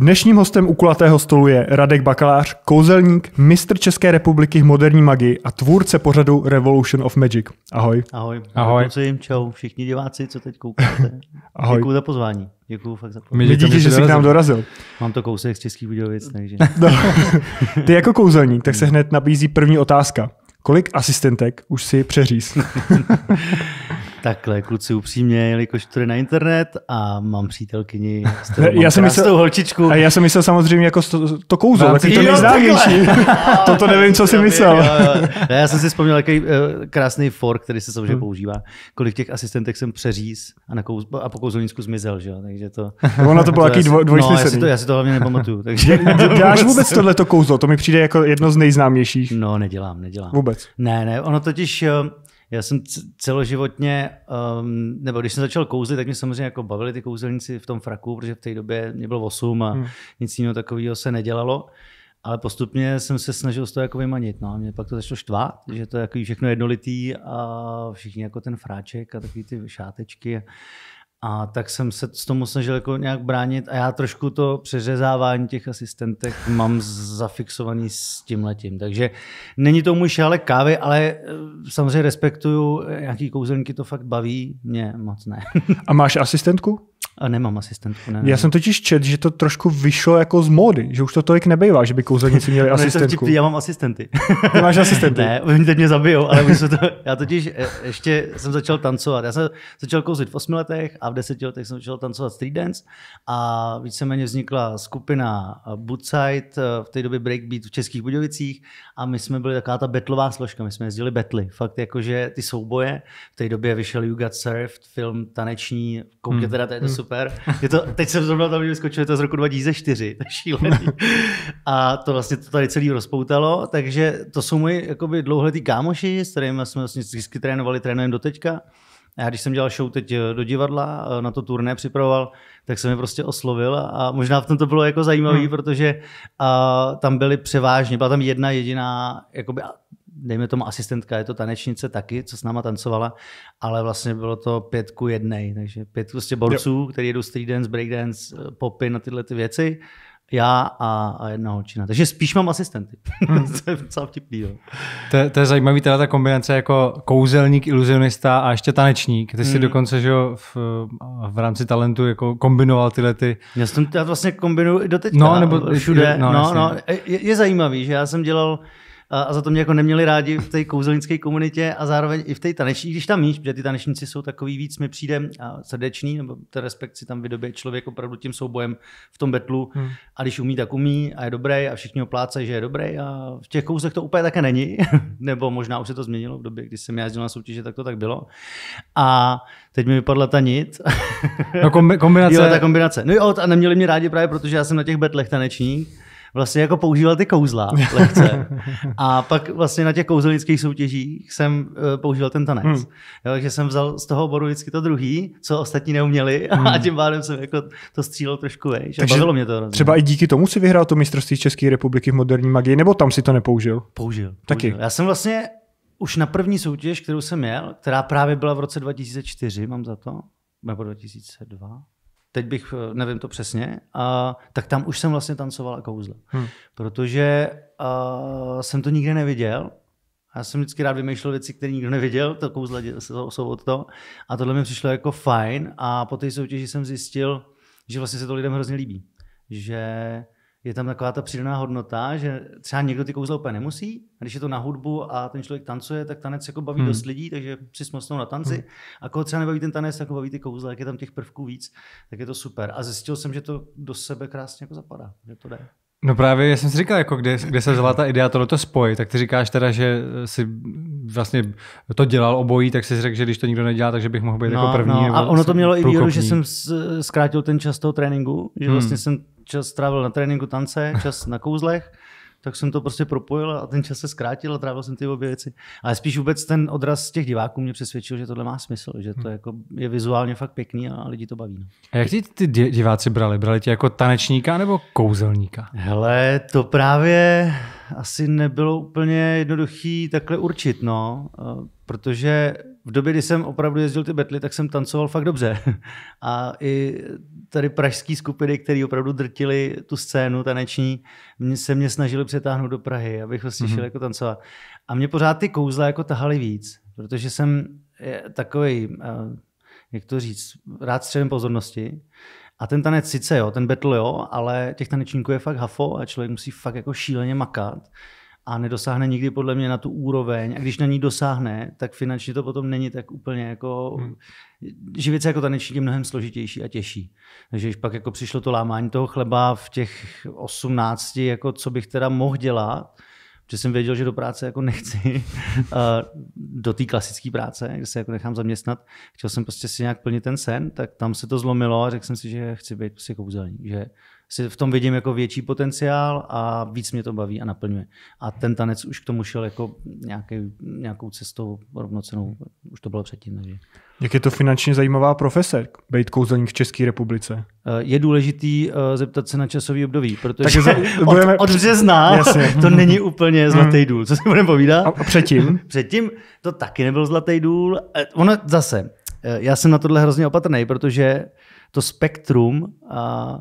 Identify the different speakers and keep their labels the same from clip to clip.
Speaker 1: Dnešním hostem u kulatého stolu je Radek Bakalář, kouzelník, mistr České republiky v moderní magii a tvůrce pořadu Revolution of Magic. Ahoj.
Speaker 2: Ahoj. Ahoj. Ahoj. čau všichni diváci, co teď koukáte. Ahoj. Děkuji za pozvání. Děkuji fakt za pozvání. Vidíte, že jsi k nám dorazil. Mám to kousek z Českých Budějovic, takže. no. Ty
Speaker 1: jako kouzelník, tak se hned nabízí první otázka. Kolik asistentek už si přeříz? Takhle,
Speaker 2: kluci, upřímně, jelikož to je na internet a mám přítelkyni, s já jsem myslel,
Speaker 1: holčičku. A já jsem myslel samozřejmě jako to, to kouzlo, taky to nejznámější. Toto nevím, co si myslel. Jo, jo. Já jsem si
Speaker 2: vzpomněl takový eh, krásný fork, který se samozřejmě hmm. používá. Kolik těch asistentek jsem přeříz a, na kouz, a po kouzelnicku zmizel, že jo? Takže to... Ono to bylo jaký dvoj, dvojsmyslný. No, já si, to, já si to hlavně nepamatuju. Takže... Děláš vůbec tohleto
Speaker 1: kouzlo? To mi přijde jako jedno z nejznámějších. No, nedělám, nedělám. Vůbec?
Speaker 2: Ne, ne, ono totiž eh, já jsem celoživotně, um, nebo když jsem začal kouzlit, tak mě samozřejmě jako bavili ty kouzelníci v tom fraku, protože v té době mě bylo 8 a hmm. nic jiného takového se nedělalo. Ale postupně jsem se snažil z toho jako vymanit. No a mě pak to začalo štvát, že to je jako všechno jednolitý a všichni jako ten fráček a takový ty šátečky. A tak jsem se s tomu snažil jako nějak bránit a já trošku to přeřezávání těch asistentek mám zafixovaný s tím letím. Takže není to můj šálek kávy, ale eh, samozřejmě respektuju, eh, jaký kouzelníky to fakt baví,
Speaker 1: mě moc ne. a máš asistentku? A nemám asistentku, ne. Já jsem totiž čet, že to trošku vyšlo jako z módy, že už to tolik nebejvá, že by kouzelníci měli no, asistentku. Vtipný, já mám
Speaker 2: asistenty. Ty máš asistenty? ne, oni teď mě zabijou, ale to, já totiž e, ještě jsem začal tancovat. Já jsem začal kouzlit v osmi letech a v deseti letech jsem začal tancovat street dance a víceméně vznikla skupina e, Bootside, e, v té době breakbeat v Českých Budějovicích a my jsme byli taková ta betlová složka, my jsme jezdili betly. Fakt jakože ty souboje, v té době vyšel You Got Surfed, film taneční, koukněte hmm. teda, to je to hmm super. Je to, teď jsem zrovna tam vyskočil, je to z roku 2004, to šílený. A to vlastně to tady celý rozpoutalo, takže to jsou moji jakoby, dlouholetí kámoši, s kterými jsme vlastně vždycky trénovali, trénujeme do teďka. A já když jsem dělal show teď eh, do divadla, eh, na to turné připravoval, tak jsem je prostě oslovil a možná v tom to bylo jako zajímavé, hmm. protože uh, tam byly převážně, byla tam jedna jediná jakoby, dejme tomu asistentka, je to tanečnice taky, co s náma tancovala, ale vlastně bylo to pět ku jednej, takže pět prostě borců, jo. který jedou street dance, breakdance, eh, popy na tyhle ty věci, já a, a jedna holčina. Takže spíš mám asistenty. Hmm. to je docela vtipný. Jo.
Speaker 3: To, to, je zajímavý teda ta kombinace jako kouzelník, iluzionista a ještě tanečník. Ty jsi hmm. dokonce že jo, v, v, rámci talentu jako kombinoval tyhle ty. Já jsem to vlastně kombinuju
Speaker 2: i teďka. No, nebo všude. No, no, no, je, je, zajímavý, že já jsem dělal a, za to mě jako neměli rádi v té kouzelnické komunitě a zároveň i v té taneční, když tam míš, protože ty tanečníci jsou takový víc, mi přijde a srdečný, nebo ten respekt si tam vydobě člověk opravdu tím soubojem v tom betlu hmm. a když umí, tak umí a je dobrý a všichni ho plácají, že je dobrý a v těch kouzlech to úplně také není, nebo možná už se to změnilo v době, kdy jsem jezdil na soutěže, tak to tak bylo. A teď mi vypadla ta nit. no kombinace. Jo, ta kombinace. No jo, a neměli mě rádi právě, protože já jsem na těch betlech tanečník vlastně jako používal ty kouzla lehce. A pak vlastně na těch kouzelnických soutěžích jsem eh, používal ten tanec. Hmm. Jo, takže jsem vzal z toho oboru vždycky to druhý, co ostatní neuměli hmm. a tím pádem jsem jako to střílel trošku vejš. Takže bavilo mě to. Hrozně. Třeba i
Speaker 1: díky tomu si vyhrál to mistrovství České republiky v moderní magii, nebo tam si to nepoužil? Použil. použil.
Speaker 2: Taky. Já jsem vlastně už na první soutěž, kterou jsem měl, která právě byla v roce 2004, mám za to, nebo 2002, teď bych, eh, nevím to přesně, a, tak tam už jsem vlastně tancoval a kouzle. Hmm. Protože a, eh, jsem to nikdy neviděl, já jsem vždycky rád vymýšlel věci, které nikdo neviděl, to kouzla jsou od toho. A tohle mi přišlo jako fajn a po té soutěži jsem zjistil, že vlastně se to lidem hrozně líbí. Že je tam taková ta přidaná hodnota, že třeba někdo ty kouzla úplně nemusí, a když je to na hudbu a ten člověk tancuje, tak tanec jako baví hmm. dost lidí, takže si smocnou na tanci. Hmm. A koho třeba nebaví ten tanec, tak baví ty kouzla, jak je tam těch prvků víc, tak je to super. A zjistil jsem, že to do sebe krásně jako zapadá,
Speaker 3: že to jde. No právě jsem si říkal, jako kde, kde se vzala ta idea tohleto spoj, tak ty říkáš teda, že si vlastně to dělal obojí, tak si řekl, že když to nikdo nedělá, takže bych mohl být jako no, jako první. No. A ono to mělo i výhodu, že jsem
Speaker 2: zkrátil ten čas toho tréninku, že hmm. vlastně jsem čas strávil na tréninku tance, čas na kouzlech, tak jsem to prostě propojil a ten čas se zkrátil a trávil jsem ty obě věci. Ale spíš vůbec ten odraz těch diváků mě přesvědčil, že tohle má smysl, že to hmm. jako je vizuálně fakt pěkný a lidi to baví. No. A jak ti ty diváci brali? Brali tě jako tanečníka nebo kouzelníka? Hele, to právě asi nebylo úplně jednoduchý takhle určit, no, eh, protože v době, kdy jsem opravdu jezdil ty betly, tak jsem tancoval fakt dobře. A i tady pražské skupiny, které opravdu drtili tu scénu taneční, se mě snažili přetáhnout do Prahy, abych ho vlastně slyšel mm-hmm. jako tancovat. A mě pořád ty kouzla jako tahali víc, protože jsem eh, takový, eh, jak to říct, rád středem pozornosti. A ten tanec sice jo, ten battle jo, ale těch tanečníků je fakt hafo a člověk musí fakt jako šíleně makat a nedosáhne nikdy podle mě na tu úroveň a když na ní dosáhne, tak finančně to potom není tak úplně jako... Hmm. Živit se jako tanečník je mnohem složitější a těžší. Takže když pak jako přišlo to lámání toho chleba v těch 18, jako co bych teda mohl dělat, že jsem věděl, že do práce jako nechci, do té klasické práce, kde se jako nechám zaměstnat. Chtěl jsem prostě si nějak plnit ten sen, tak tam se to zlomilo a řekl jsem si, že chci být prostě kouzelník, jako že si v tom vidím jako větší potenciál a víc mě to baví a naplňuje. A ten tanec už k tomu šel jako nějaký, nějakou cestou rovnocenou, už to bylo předtím. Takže.
Speaker 1: Jak je to finančně zajímavá profese, být kouzelník v České republice?
Speaker 2: Eh, je důležitý eh, zeptat se na časový období, protože tak budeme... od, od března Jasně. to není úplně mhm. zlatý důl, co si budeme povídat. A, a předtím? předtím to taky nebyl zlatý důl. Eh, ono zase, já jsem na tohle hrozně opatrný, protože to spektrum a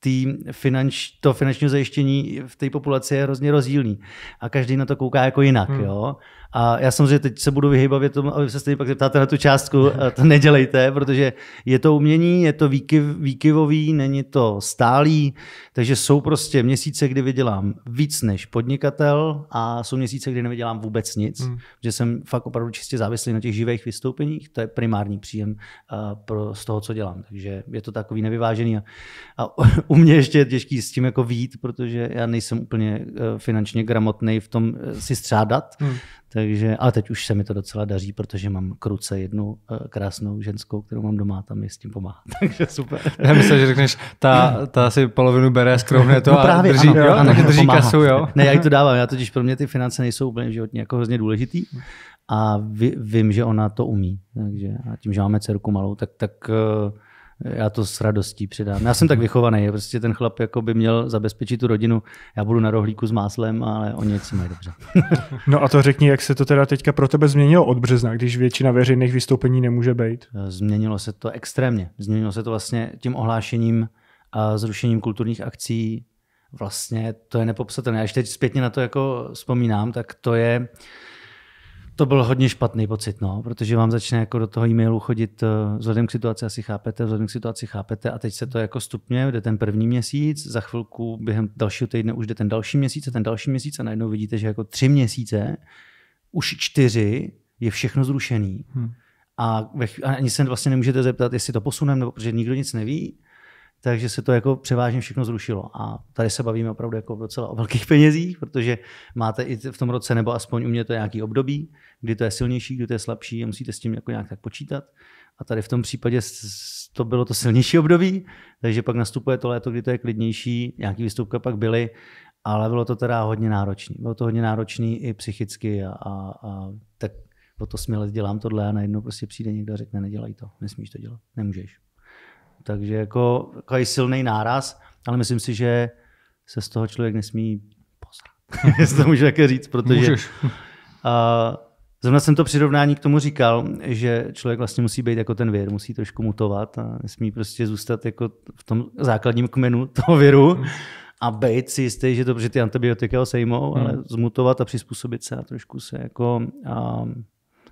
Speaker 2: tý finanč, to finančního zajištění v té populaci je hrozně rozdílný. A každý na to kouká jako jinak. Hmm. Jo? A já samozřejmě teď se budu vyhýbat tomu, aby se stejně pak zeptáte na tu částku, to nedělejte, protože je to umění, je to výkyv, výkyvový, není to stálý, takže jsou prostě měsíce, kdy vydělám víc než podnikatel a jsou měsíce, kdy nevydělám vůbec nic, hmm. že jsem fakt opravdu čistě závislý na těch živých vystoupeních, to je primární příjem pro, z toho, co dělám, takže je to takový nevyvážený a, a u mě ještě je těžký s tím jako vít, protože já nejsem úplně eh, finančně gramotný v tom eh, si střádat, hmm takže, a teď už se mi to docela daří, protože mám kruce jednu eh, krásnou ženskou, kterou mám doma tam mi s tím pomáhá. Takže super. Já myslím, že řekneš, ta, ta si polovinu bere, skrouhne to no právě, a drží, ano, jo, ano, ano drží kasu. Jo? Ne, já jí to dávám, já totiž pro mě ty finance nejsou úplně životně jako hrozně důležitý a vy, vím, že ona to umí. Takže a tím, že máme dcerku malou, tak, tak uh, já to s radostí přidám. Já jsem tak vychovaný, prostě ten chlap jako by měl zabezpečit tu rodinu. Já budu na rohlíku s máslem, ale oni něco mají dobře.
Speaker 1: no a to řekni, jak se to teda teďka pro tebe změnilo od března, když většina veřejných vystoupení nemůže být? Eh, změnilo se to extrémně. Změnilo se to vlastně tím ohlášením a zrušením kulturních
Speaker 2: akcí. Vlastně to je nepopsatelné. Já teď zpětně na to jako vzpomínám, tak to je to byl hodně špatný pocit, no, protože vám začne jako do toho e-mailu chodit, eh, vzhledem k situaci asi chápete, vzhledem k situaci chápete a teď se to jako stupně, jde ten první měsíc, za chvilku během dalšího týdne už jde ten další měsíc a ten další měsíc a najednou vidíte, že jako tři měsíce, už čtyři je všechno zrušený. Hmm. A, ve, a ani se vlastně nemůžete zeptat, jestli to posuneme, nebo protože nikdo nic neví takže se to jako převážně všechno zrušilo. A tady se bavíme opravdu jako docela o velkých penězích, protože máte i v tom roce, nebo aspoň u mě to je nějaký období, kdy to je silnější, kdy to je slabší a musíte s tím jako nějak tak počítat. A tady v tom případě to bylo to silnější období, takže pak nastupuje to léto, kdy to je klidnější, nějaký výstupka pak byly, ale bylo to teda hodně náročné. Bylo to hodně náročné i psychicky a, a, a tak o to směle dělám tohle a najednou prostě přijde někdo a řekne, nedělej to, nesmíš to dělat, nemůžeš. Takže jako takový silný náraz, ale myslím si, že se z toho člověk nesmí posrat. Jestli to můžu také říct, protože... Můžeš. A, Zrovna jsem to přirovnání k tomu říkal, že člověk vlastně musí být jako ten věr, musí trošku mutovat a nesmí prostě zůstat jako v tom základním kmenu toho věru a být si jistý, že to, protože ty antibiotika ho sejmou, hmm. ale zmutovat a přizpůsobit se a trošku se jako a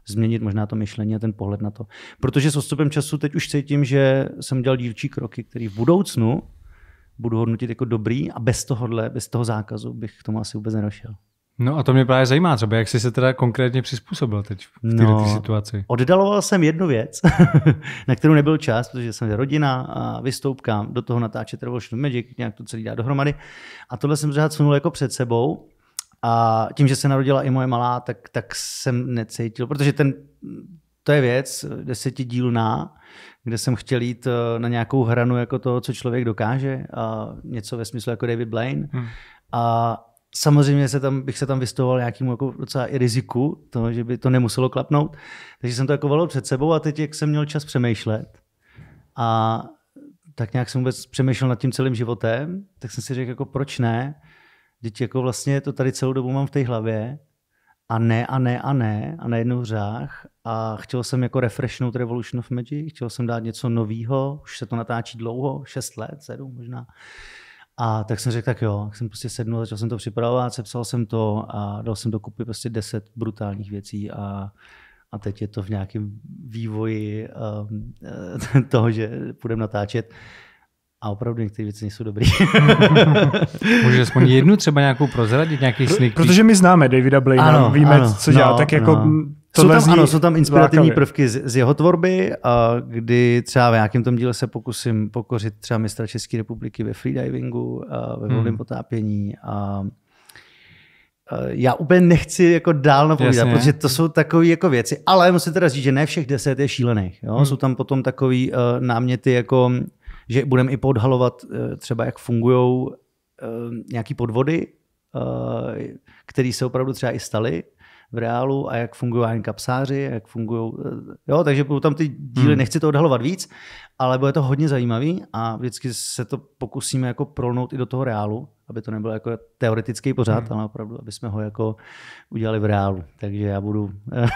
Speaker 2: změnit možná to myšlení a ten pohled na to. Protože s odstupem času teď už cítím, že jsem dělal dílčí kroky, které v budoucnu budu hodnotit jako dobrý a bez tohohle, bez toho zákazu bych k tomu asi vůbec nerošel.
Speaker 3: No a to mě právě zajímá třeba, jak jsi se
Speaker 2: teda konkrétně
Speaker 3: přizpůsobil teď v této no, situaci.
Speaker 2: Oddaloval jsem jednu věc, na kterou nebyl čas, protože jsem rodina a vystoupkám do toho natáčet Revolution Magic, nějak to celý dá dohromady. A tohle jsem třeba sunul jako před sebou a tím, že se narodila i moje malá, tak, tak jsem necítil, protože ten, to je věc desetidílná, kde jsem chtěl jít eh, na nějakou hranu jako toho, co člověk dokáže, a něco ve smyslu jako David Blaine. Hmm. A samozřejmě se tam, bych se tam vystoval nějakému jako docela i riziku, to, že by to nemuselo klapnout. Takže jsem to jako valil před sebou a teď, jak jsem měl čas přemýšlet a tak nějak jsem vůbec přemýšlel nad tím celým životem, tak jsem si řekl, jako proč ne, Teď jako vlastně to tady celou dobu mám v té hlavě a ne a ne a ne a najednou řách a chtěl jsem jako refreshnout Revolution of Magic, chtěl jsem dát něco nového, už se to natáčí dlouho, 6 let, 7 možná. A tak jsem řekl, tak jo, tak jsem prostě sednul, začal jsem to připravovat, sepsal jsem to a dal jsem dokupy prostě 10 brutálních věcí a, a teď je to v nějakém vývoji um, toho, že půjdeme natáčet a opravdu některé věci nejsou dobré.
Speaker 1: Můžeš aspoň
Speaker 3: jednu třeba nějakou prozradit, nějaký sneak Protože my známe
Speaker 1: Davida Blaina, ano, víme, ano, co dělá, no, tak jako no. jsou tam, ano, jsou tam inspirativní lákavě.
Speaker 2: prvky z, z jeho tvorby, a kdy třeba v nějakém tom díle se pokusím pokořit třeba mistra České republiky ve freedivingu, a ve hmm. volném hmm. potápění a já úplně nechci jako dál napovídat, protože to jsou takové jako věci, ale musím teda říct, že ne všech deset je šílených. Jo? Hmm. Jsou tam potom takové uh, eh, náměty jako že budeme i podhalovat eh, třeba, jak fungují eh, nějaký podvody, eh, které se opravdu třeba i staly v reálu a jak fungují kapsáři, jak fungují, jo, takže budou tam ty díly, hmm. nechci to odhalovat víc, ale bude to hodně zajímavý a vždycky se to pokusíme jako prolnout i do toho reálu, aby to nebylo jako teoretický pořád, hmm. ale opravdu, aby jsme ho jako udělali v reálu. Takže já budu eh,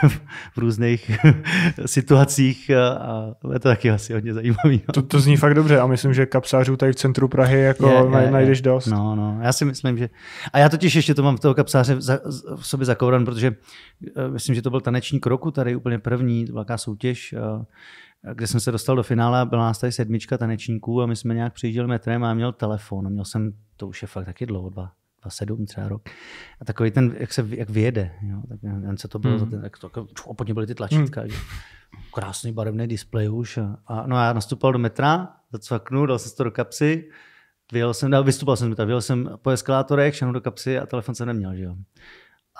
Speaker 2: v různých situacích a je to taky asi hodně zajímavý. No. To, to
Speaker 1: zní fakt dobře a myslím, že kapsářů tady v centru Prahy jako je, je, najdeš je. dost. No, no,
Speaker 2: já si myslím, že... A já totiž ještě to mám toho kapsáře za, v sobě zakouran, protože eh, myslím, že to byl taneční kroku tady úplně první, to byla soutěž, eh, kde jsem se dostal do finále a byla nás tady sedmička tanečníků a my jsme nějak přijížděli metrem a já měl telefon. Měl jsem, to už je fakt taky dlouho, dva, dva sedm třeba rok. A takový ten, jak se jak vyjede, jo, tak jen se to bylo, mm. ten, jak to, jako, pod byly ty tlačítka, mm. krásný barevný displej už. A, a, no a já nastupoval do metra, zacvaknu, dal jsem to do kapsy, vyjel jsem, vystupoval jsem, vyjel jsem po eskalátorech, šel do kapsy a telefon jsem neměl, že jo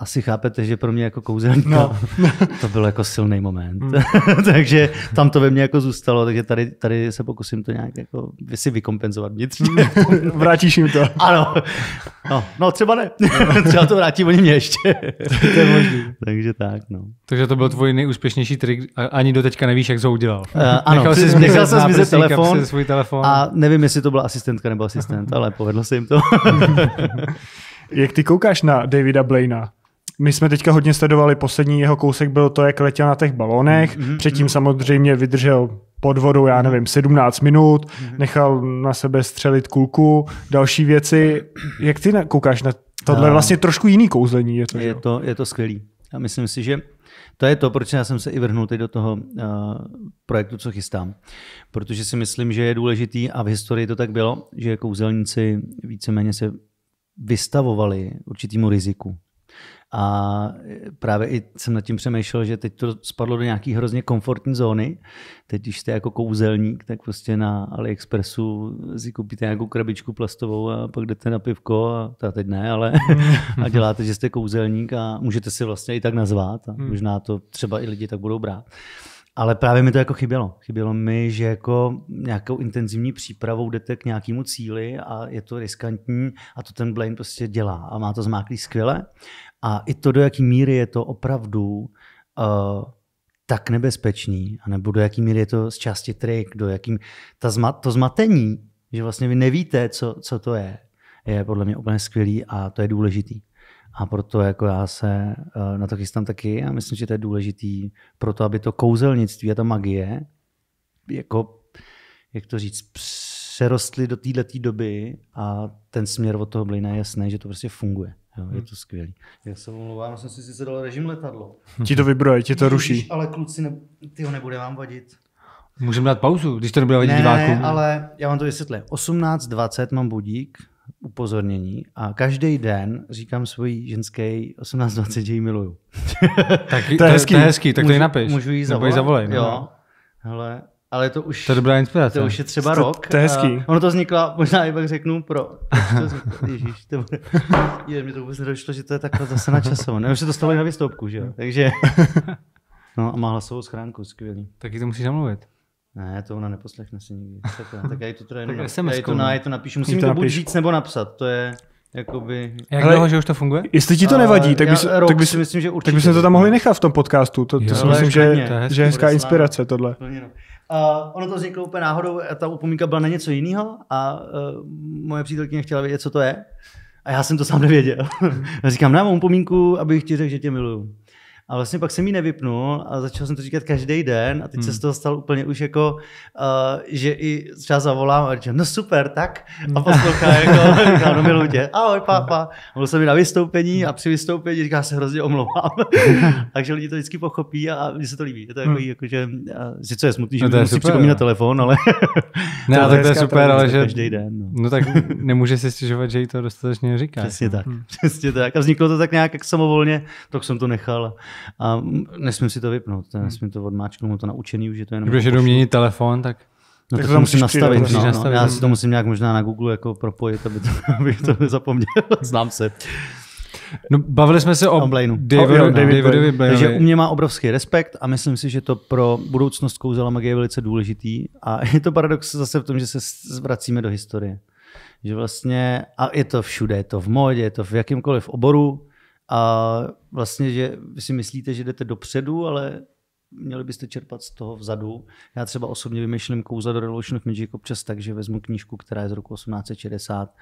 Speaker 2: asi chápete, že pro mě jako kouzelníka no. to byl jako silný moment. Mm. takže tam to ve mně jako zůstalo, takže tady, tady se pokusím to nějak jako si vykompenzovat vnitřně. Hmm. Vrátíš jim to. ano. No, no třeba ne. No. třeba to vrátí oni mě ještě. to je možný. takže tak, no.
Speaker 3: Takže to byl tvůj nejúspěšnější trik ani do teďka nevíš, jak jsi ho udělal. Uh, ano,
Speaker 2: nechal jsi nechal jsem zmizet telefon, svůj telefon. A nevím, jestli to byla asistentka nebo asistent, ale povedlo se jim
Speaker 1: to. jak ty koukáš na Davida Blaina? My jsme teďka hodně sledovali, poslední jeho kousek byl to, jak letěl na těch balónech, mm-hmm. předtím mm-hmm. samozřejmě vydržel pod vodou, já nevím, 17 minut, mm-hmm. nechal na sebe střelit kulku, další věci. Jak ty koukáš na tohle vlastně trošku jiný kouzlení? Je to,
Speaker 2: je to, je to skvělý. Já myslím si, že to je to, proč já jsem se i vrhnul teď do toho uh, projektu, co chystám. Protože si myslím, že je důležitý, a v historii to tak bylo, že kouzelníci víceméně se vystavovali určitýmu riziku. A e, právě i jsem nad tím přemýšlel, že teď to spadlo do nějaké hrozně komfortní zóny. Teď, když jste jako kouzelník, tak prostě na AliExpressu si koupíte nějakou krabičku plastovou a pak jdete na pivko a ta teď ne, ale a děláte, že jste kouzelník a můžete si vlastně i tak nazvat a hmm. možná to třeba i lidi tak budou brát. Ale právě mi to jako chybělo. Chybělo mi, že jako nějakou intenzivní přípravou jdete k nějakému cíli a je to riskantní a to ten Blaine prostě dělá a má to zmáklý skvěle a i to, do jaké míry je to opravdu uh, tak nebezpečný, anebo do jaký míry je to z části trik, do jakým, ta zma, to zmatení, že vlastně vy nevíte, co, co to je, je podle mě úplně skvělý a to je důležitý. A proto jako já se eh, na to chystám taky a myslím, že to je důležitý pro to, aby to kouzelnictví a ta magie, jako, jak to říct, přerostly do této doby a ten směr od toho byl nejasný, že to prostě funguje. Jo, je hmm. to skvělý. Já se omlouvám, jsem si sice dal režim letadlo. Ti to vybroje, ti to ruší. ruší. ale kluci, ne, ho nebude vám vadit. Můžeme
Speaker 3: dát pauzu, když to nebude vadit ne, divákům. Ne,
Speaker 2: ale já vám to vysvětlím. 18.20 mám budík, upozornění a každý den říkám svojí ženské 18-20, že ji miluju. tak to, je, to, hezký. to je hezký, tak můžu, to ji napiš. Můžu jí zavolat? Nebo zavolej, no. jo. Hele, ale to už, to je, dobrá inspirace. To už je třeba to, rok. To je hezký. ono to vzniklo, možná i pak řeknu pro. To Ježíš, to bude. Je, mi to vůbec nedošlo, že to je takhle zase časovo. Už se to stalo i na vystoupku, že jo? No. Takže. No a má hlasovou schránku, skvělý. Taky to musíš namluvit. Ne, to ona neposlechne si nikdy. Tak, tak já jí to teda jenom, SMS, já to, na, no. to napíšu. Musím to, to buď říct nebo napsat, to je... Jakoby... Jak dlouho, že už to funguje? Jestli ti to nevadí, tak, bys, tak, bys,
Speaker 1: myslím, že určitě tak bys to tam mohli nechat v tom podcastu. To, to jo, si myslím, že, že je hezká inspirace tohle.
Speaker 2: Uh, ono to vzniklo úplně náhodou, ta upomínka byla na něco jiného a uh, moje přítelkyně chtěla vědět, co to je. A já jsem to sám nevěděl. říkám, dám no, upomínku, abych ti řekl, že tě miluju. A vlastně pak jsem ji nevypnul a začal jsem to říkat každý den a teď hmm. se z toho stal úplně už jako, uh, že i třeba zavolám a říkám, no super, tak. A hmm. poslouchá jako, říká, no tě. ahoj pápa. A byl jsem i na vystoupení a při vystoupení říká, se hrozně omlouvám. Takže lidi to vždycky pochopí a mně se to líbí. Je to jako, hmm. jako že, eh, si co je smutný, že no to je musí připomínat telefon, ale... ne, to tak to je super, ale že... Každý den, no. no. tak nemůže si stěžovat, že jí to dostatečně říká. Přesně no. tak, hmm. přesně tak. A vzniklo to tak nějak jak samovolně, tak jsem to nechal a nesmím si to vypnout, to nesmím to odmáčknout, to naučený už, je to jenom... Když jdu měnit telefon, tak... No tak to, to musím přijde, nastavit, no, no, nastavit. Já si to musím nějak možná na Google jako propojit, aby to, aby to nezapomněl. Znám se. No, bavili jsme se o, o Blaineu. Davidu, oh, David, Davidovi Blaine. Blaine. Takže u mě má obrovský respekt a myslím si, že to pro budoucnost kouzela magie je velice důležitý. A je to paradox zase v tom, že se zvracíme do historie. Že vlastně, a je to všude, je to v módě, je to v jakýmkoliv oboru, a vlastně, že vy si myslíte, že jdete dopředu, ale měli byste čerpat z toho vzadu. Já třeba osobně vymýšlím kouzla do Revolution of Magic občas tak, že vezmu knížku, která je z roku 1860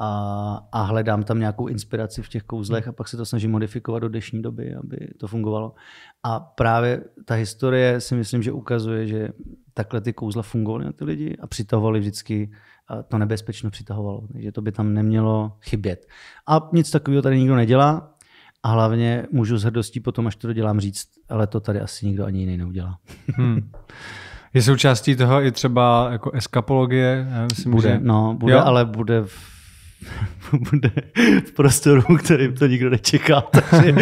Speaker 2: a, a hledám tam nějakou inspiraci v těch kouzlech a pak se to snažím modifikovat do dnešní doby, aby to fungovalo. A právě ta historie si myslím, že ukazuje, že takhle ty kouzla fungovaly na ty lidi a přitahovali vždycky, a to nebezpečno přitahovalo, takže to by tam nemělo chybět. A nic takového tady nikdo nedělá, a hlavně můžu s hrdostí potom, až to dodělám, říct, ale to tady asi nikdo ani jiný neudělá. hmm. Je součástí
Speaker 3: toho i třeba jako eskapologie? Já myslím, bude, že... no, bude, jo? ale
Speaker 2: bude v bude v prostoru, kterým to nikdo nečeká. Takže,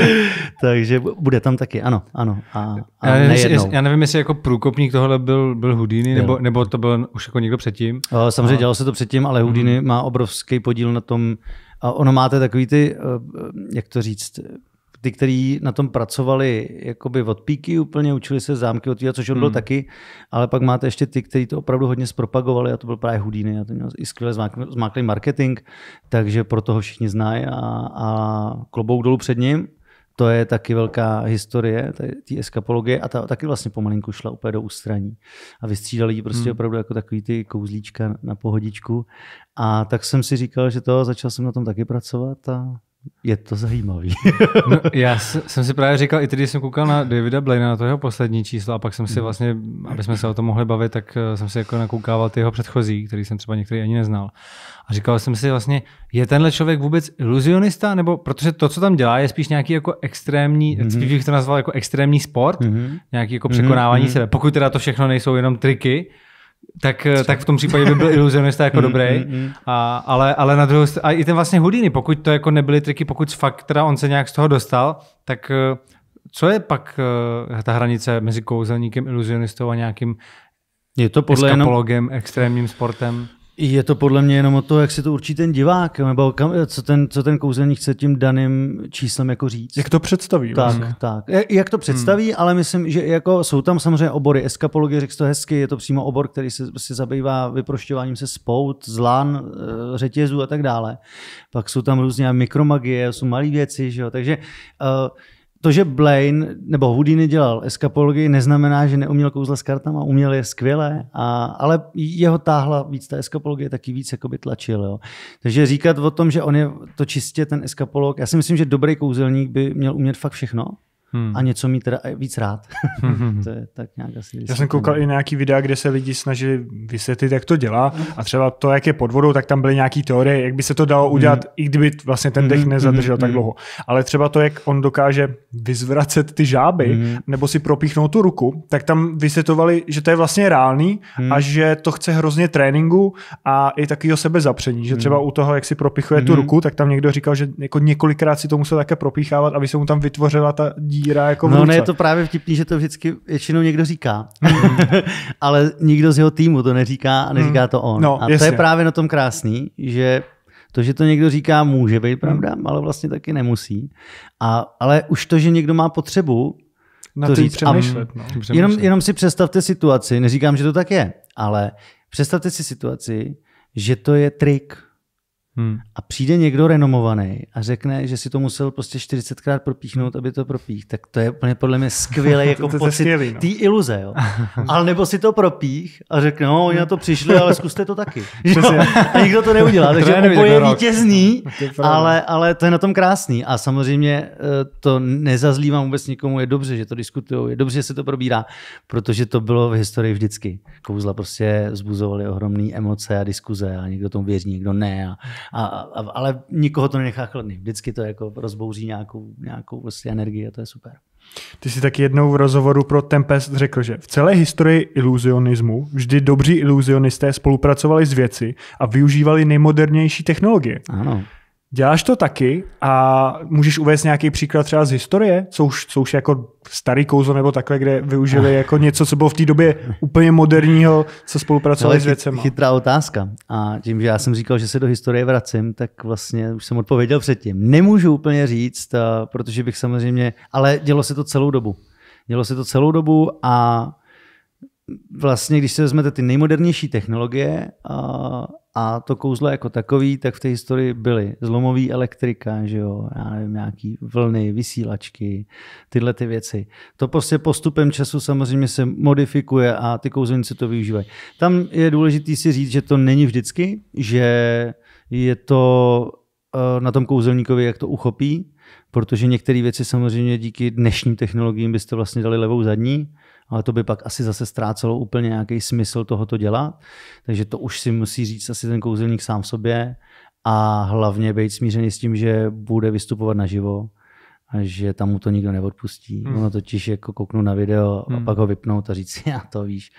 Speaker 2: takže bude tam taky, ano, ano. A, a já, nevím, jestli,
Speaker 3: já nevím, jestli jako průkopník tohle byl, byl Houdini, byl. Nebo, nebo to byl už jako někdo předtím. Samozřejmě a... dělalo se to předtím, ale Houdini hmm. má obrovský podíl na
Speaker 2: tom, a ono máte takový ty, eh, jak to říct, ty, kteří na tom pracovali jakoby od píky úplně, učili se zámky od což on byl hmm. taky, ale pak máte ještě ty, kteří to opravdu hodně zpropagovali a to byl právě Houdini a ten měl i skvěle zmáklý marketing, takže proto ho všichni znají a, a klobouk dolů před ním to je taky velká historie té eskapologie a ta taky vlastně pomalinku šla úplně do ústraní. A vystřídali ji prostě hmm. opravdu jako takový ty kouzlíčka na pohodičku. A tak jsem si říkal, že to, začal jsem na tom taky pracovat a je to zajímavý.
Speaker 3: no, já jsem si právě říkal, i tedy jsem koukal na Davida Blaine, na to jeho poslední číslo, a pak jsem si mhm. vlastně, aby jsme se o tom mohli bavit, tak eh, jsem si jako nakoukával ty jeho předchozí, který jsem třeba některý ani neznal. A říkal jsem si vlastně, je tenhle člověk vůbec iluzionista, nebo protože to, co tam dělá, je spíš nějaký jako extrémní, mm-hmm. spíš bych to nazval jako extrémní sport, mm-hmm. nějaký jako mhm, překonávání mm-hmm. sebe, pokud teda to všechno nejsou jenom triky, tak, tak v tom případě by byl iluzionista jako mm, dobrý. Mm, mm. A, ale, ale na druhou a i ten vlastně Houdini, pokud to jako nebyly triky, pokud fakt teda on se nějak z toho dostal, tak eh, co je pak eh, ta hranice mezi kouzelníkem, iluzionistou a nějakým je to podle jenom, extrémním sportem?
Speaker 2: Je to podle mě jenom o to, jak si to určí ten divák, nebo kam, co, ten, co ten kouzelník chce tím daným číslem jako říct. Jak to představí. Tak, vlastně. tak. Jak to představí, hmm. ale myslím, že jako jsou tam samozřejmě obory eskapologie, řekl to hezky, je to přímo obor, který se, se prostě zabývá vyprošťováním se spout, zlán, e, řetězů a tak dále. Pak jsou tam různě mikromagie, jsou malé věci, že jo? takže uh, to, že Blaine nebo Houdini dělal eskapologii, neznamená, že neuměl kouzla s kartama, uměl je skvěle, a, ale jeho táhla víc ta eskapologie, taky víc jakoby tlačil. Jo. Takže říkat o tom, že on je to čistě ten eskapolog, já si myslím, že dobrý kouzelník by měl umět fakt všechno,
Speaker 1: hmm. a něco mít teda víc rád. Hmm. to je tak nějak asi Já jsem koukal i nějaký videa, kde se lidi snažili vysvětlit, jak to dělá a třeba to, jak je pod vodou, tak tam byly nějaké teorie, jak by se to dalo udělat, hmm. i kdyby vlastně ten dech hmm. nezadržel hmm. tak hmm. dlouho. Ale třeba to, jak on dokáže vyzvracet ty žáby hmm. nebo si propíchnout tu ruku, tak tam vysvětovali, že to je vlastně reálný hmm. a že to chce hrozně tréninku a i takového sebezapření, že třeba u toho, jak si propichuje hmm. tu ruku, tak tam někdo říkal, že jako několikrát si to musel také propíchávat, aby se mu tam vytvořila ta díra jako No, ne, je to
Speaker 2: právě vtipný, že to vždycky většinou někdo říká. Ale nikdo z jeho týmu to neříká a neříká hmm. to on. No, a jasně. to je právě na tom krásný, že to, že to někdo říká, může být pravda, hmm. ale vlastně taky nemusí. A, ale už to, že někdo má potřebu na to říct. Přemýšlet, no. přemýšlet. Jenom, jenom si představte situaci, neříkám, že to tak je, ale představte si situaci, že to je trik. Hmm. A přijde někdo renomovaný a řekne, že si to musel prostě 40krát propíchnout, aby to propích, tak to je úplně podle mě skvělý jako to, to pocit no. té iluze. Jo. ale nebo si to propích a řekne, no, oni na to přišli, ale zkuste to taky. a nikdo to neudělá, takže to oboje je vítězný, ale, ale to je na tom krásný. A samozřejmě eh, to nezazlívám vůbec nikomu, je dobře, že to diskutují, je dobře, že se to probírá, protože to bylo v historii vždycky. Kouzla prostě zbuzovaly ohromné emoce a diskuze a někdo tomu věří, někdo ne. A a, a, ale nikoho to nenechá chladný. Vždycky to jako rozbouří nějakou, nějakou vlastně energii a to je super.
Speaker 1: Ty jsi taky jednou v rozhovoru pro Tempest řekl, že v celé historii iluzionismu vždy dobří iluzionisté spolupracovali s věci a využívali nejmodernější technologie. Ano. Děláš to taky a můžeš uvést nějaký příklad třeba z historie, co už, co už jako starý kouzlo nebo takhle, kde využili ah. jako něco, co bylo v té době úplně moderního, co spolupracovali s věcem.
Speaker 2: Chytrá otázka. A tím, že já jsem říkal, že se do historie vracím, tak vlastně už jsem odpověděl předtím. Nemůžu úplně říct, eh, protože bych samozřejmě, ale dělo se to celou dobu. Dělo se to celou dobu a vlastně, když se vezmete ty nejmodernější technologie a, a to kouzlo jako takový, tak v té historii byly zlomový elektrika, že jo, já nevím, nějaký vlny, vysílačky, tyhle ty věci. To prostě postupem času samozřejmě se modifikuje a ty kouzelníci to využívají. Tam je důležité si říct, že to není vždycky, že je to e, na tom kouzelníkovi, jak to uchopí, protože některé věci samozřejmě díky dnešním technologiím byste vlastně dali levou zadní, ale to by pak asi zase ztrácelo úplně nějaký smysl tohoto dělat. Takže to už si musí říct asi ten kouzelník sám v sobě a hlavně být smířený s tím, že bude vystupovat naživo a že tam mu to nikdo neodpustí. Hmm. Ono totiž jako kouknu na video hmm. a pak ho vypnout a říct já to víš.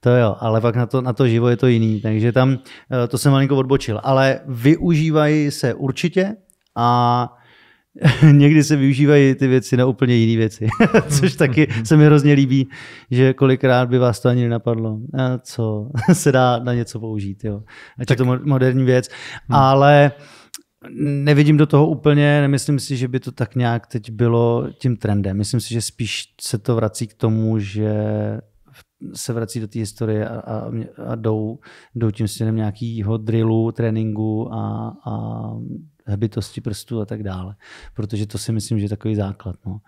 Speaker 2: To jo, ale pak na to, na to živo je to jiný, takže tam eh, to jsem malinko odbočil. Ale využívají se určitě a někdy se využívají ty věci na úplně jiné věci, což taky se mi hrozně líbí, že kolikrát by vás to ani nenapadlo, co se dá na něco použít, jo. Ať tak... je to moderní věc, hmm. ale nevidím do toho úplně, nemyslím si, že by to tak nějak teď bylo tím trendem. Myslím si, že spíš se to vrací k tomu, že se vrací do té historie a, a, a jdou, jdou tím směrem nějakého drillu, tréninku a, a hebitosti prstů a tak dále. Protože to si myslím, že je takový základ. No.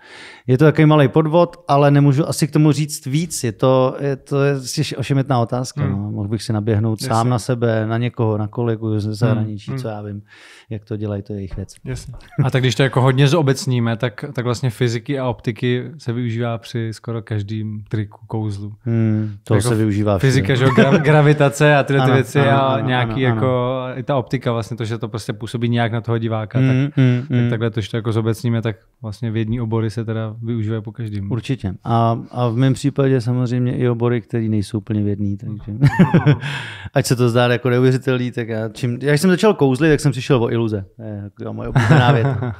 Speaker 2: Je to takový malý podvod, ale nemůžu asi k tomu říct víc. Je to, je to je ošemetná otázka. Hmm. No. Mohl bych si naběhnout Jasně. sám na sebe, na někoho, na kolegu ze hmm. zahraničí, hmm. co já vím, jak to dělají, to je jejich věc.
Speaker 3: Jasně. A tak když to jako hodně zobecníme, tak, tak vlastně fyziky a optiky se využívá při skoro každém triku, kouzlu. Hmm, to jako se využívá. Fyzika, že gra, gravitace a tyhle ty věci ano, a ano, nějaký ano, ano. jako i ta optika vlastně to, že to prostě působí nějak na to toho diváka, mm, tak, mm, tak mm. takhle to, to jako zobecníme, tak vlastně vědní obory se teda využívají po každém. Určitě.
Speaker 2: A, a v mém případě samozřejmě i obory, které nejsou úplně vědní, no. takže ať se to zdá jako neuvěřitelný, tak já čím, já jsem začal kouzlit, tak jsem přišel o iluze. To je jako moje oblíbená věta.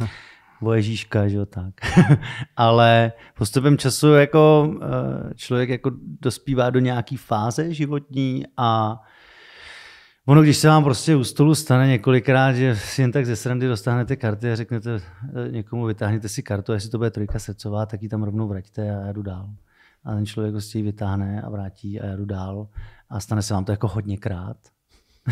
Speaker 2: o Ježíška, že jo, tak. Ale postupem času jako eh, člověk jako dospívá do nějaký fáze životní a Ono, když se vám prostě u stolu stane několikrát, že si jen tak ze srandy dostáhnete karty a řeknete e, někomu, vytáhněte si kartu, a jestli to bude trojka srdcová, tak ji tam rovnou vraťte a já jdu dál. A ten člověk prostě ji vytáhne a vrátí a já jdu dál. A stane se vám to jako hodněkrát.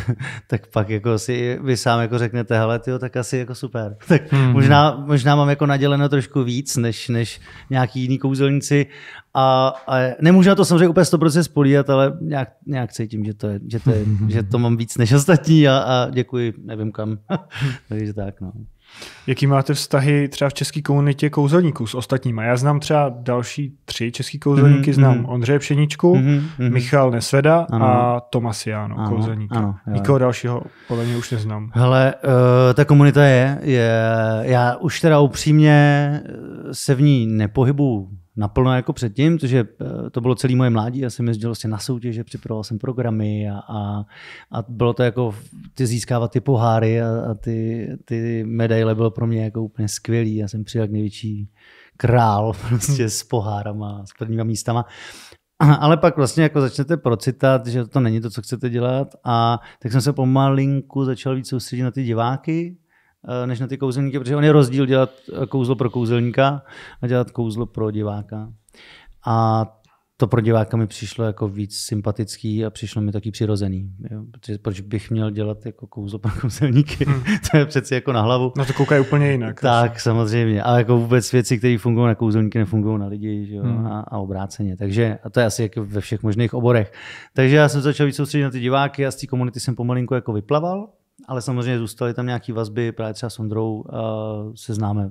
Speaker 2: tak pak jako si vy sám jako řeknete, hele, tyjo, tak asi jako super. Tak hmm. možná, možná mám jako naděleno trošku víc, než, než nějaký jiný kouzelníci. A, a nemůžu na to samozřejmě úplně 100% spolíhat, ale nějak, nějak cítím, že to, je, že, to je, že to mám víc než ostatní a, a děkuji, nevím kam.
Speaker 1: Takže tak, no. Jaký máte vztahy třeba v české komunitě kouzelníků s ostatníma? Já znám třeba další tři český kouzelníky, mm-hmm. znám mhm. Ondřeje Pšeničku, mm-hmm. Michal Nesveda ano. a Tomas Jáno kouzelníka. Ano, jo. Nikoho dalšího podle mě už neznám.
Speaker 2: Hele, uh, ta komunita je, je, já už teda upřímně se v ní nepohybuju naplno jako předtím, protože eh, to bylo celé moje mládí, já jsem jezdil vlastně na soutěže, připravoval jsem programy a, a, a bylo to jako ty získávat ty poháry a, a ty, ty medaile bylo pro mě jako úplně skvělý, já jsem přijel největší král prostě s pohárama, s prvníma místama. Ale pak vlastně jako začnete procitat, že to není to, co chcete dělat a tak jsem se pomalinku začal víc soustředit na ty diváky, Eh, než na ty kouzelníky, protože on je rozdíl dělat eh, kouzlo pro kouzelníka a dělat kouzlo pro diváka. A to pro diváka mi přišlo jako víc sympatický a přišlo mi taky přirozený. Jo? Protože proč bych měl dělat jako kouzlo pro kouzelníky? Hmm. to je přeci jako na hlavu. No to koukají úplně jinak. Tak, asi. samozřejmě. Ale jako vůbec věci, které fungují na kouzelníky, nefungují na lidi že jo? Hmm. A, a, obráceně. Takže a to je asi jako ve všech možných oborech. Takže já jsem začal víc soustředit na ty diváky a z té komunity jsem pomalinku jako vyplaval ale samozřejmě zůstaly tam nějaké vazby, právě třeba s Ondrou uh, se známe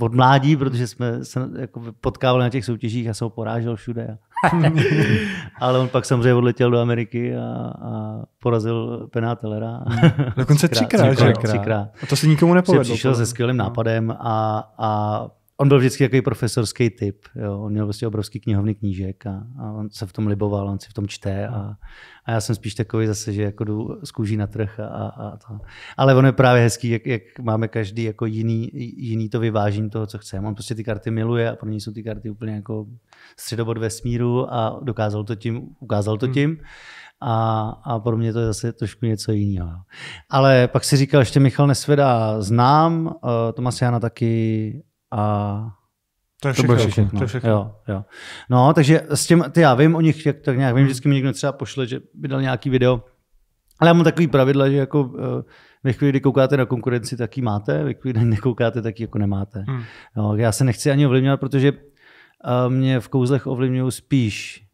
Speaker 2: od mládí, protože jsme se jako potkávali na těch soutěžích a se ho porážel všude. Ale on pak samozřejmě odletěl do Ameriky a, a porazil Pená Tellera. Dokonce třikrát, třikrát, třikrát. třikrát. A to se nikomu nepovedlo. přišel se skvělým no. nápadem a, a on byl vždycky takový profesorský typ. Jo. On měl prostě obrovský knihovny knížek a, a on se v tom liboval, on si v tom čte. A, a já jsem spíš takový zase, že jako jdu z kůží na trh. A, a, a to. Ale on je právě hezký, jak, jak máme každý jako jiný, jiný to vyvážení toho, co chceme. On prostě ty karty miluje a pro něj jsou ty karty úplně jako středobod vesmíru a dokázal to tím, ukázal to hmm. tím. A, a pro mě to je zase trošku něco jiného. Ale pak si říkal, ještě Michal Nesveda znám, uh, eh, Tomas Jana taky a to, je to bylo všechno. To je všechno. Jo, jo. No, takže s tím ty já vím o nich, jak, tak nějak vím, vždycky mi někdo třeba pošle, že by dal nějaký video. Ale já mám takový pravidla, že jako eh, ve chvíli, kdy koukáte na konkurenci, tak ji máte, ve chvíli, kdy nekoukáte, tak ji jako nemáte. Hmm. No, já se nechci ani ovlivňovat, protože eh, mě v kouzlech ovlivňují spíš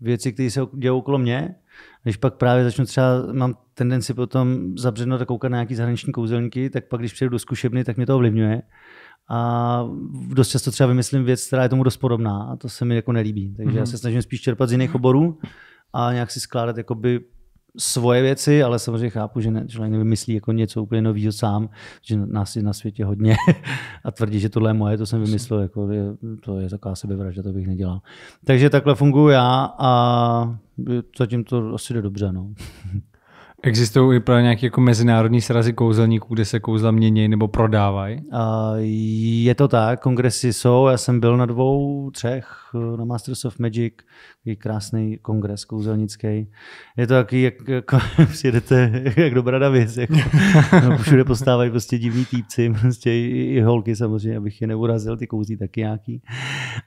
Speaker 2: věci, které se dějí okolo mě, když pak právě začnu třeba, mám tendenci potom zabřednout a koukat na nějaký zahraniční kouzelníky, tak pak když přijdu do zkušebny, tak mě to ovlivňuje a dost často třeba vymyslím věc, která je tomu dost podobná a to se mi jako nelíbí. Takže mm-hmm. já mhm. se snažím spíš čerpat z jiných oborů a nějak si skládat jakoby svoje věci, ale samozřejmě chápu, že ne, člověk nevymyslí jako něco úplně nového sám, že nás je na světě hodně a tvrdí, že tohle je moje, to jsem vymyslel, jako je, to je taková sebevražda, to bych nedělal. Takže takhle funguji já a zatím
Speaker 3: to asi jde dobře. No. Existují i pro nějaké jako mezinárodní srazy kouzelníků, kde se
Speaker 2: kouzla mění nebo prodávají? Uh, je to tak, kongresy jsou, já jsem byl na dvou, třech, na Masters of Magic, je krásný kongres kouzelnický. Je to takový, jak jako, přijedete jak do Bradavis, jako, no, všude postávají prostě divní týpci, prostě i, i, holky samozřejmě, abych je neurazil, ty kouzí taky nějaký.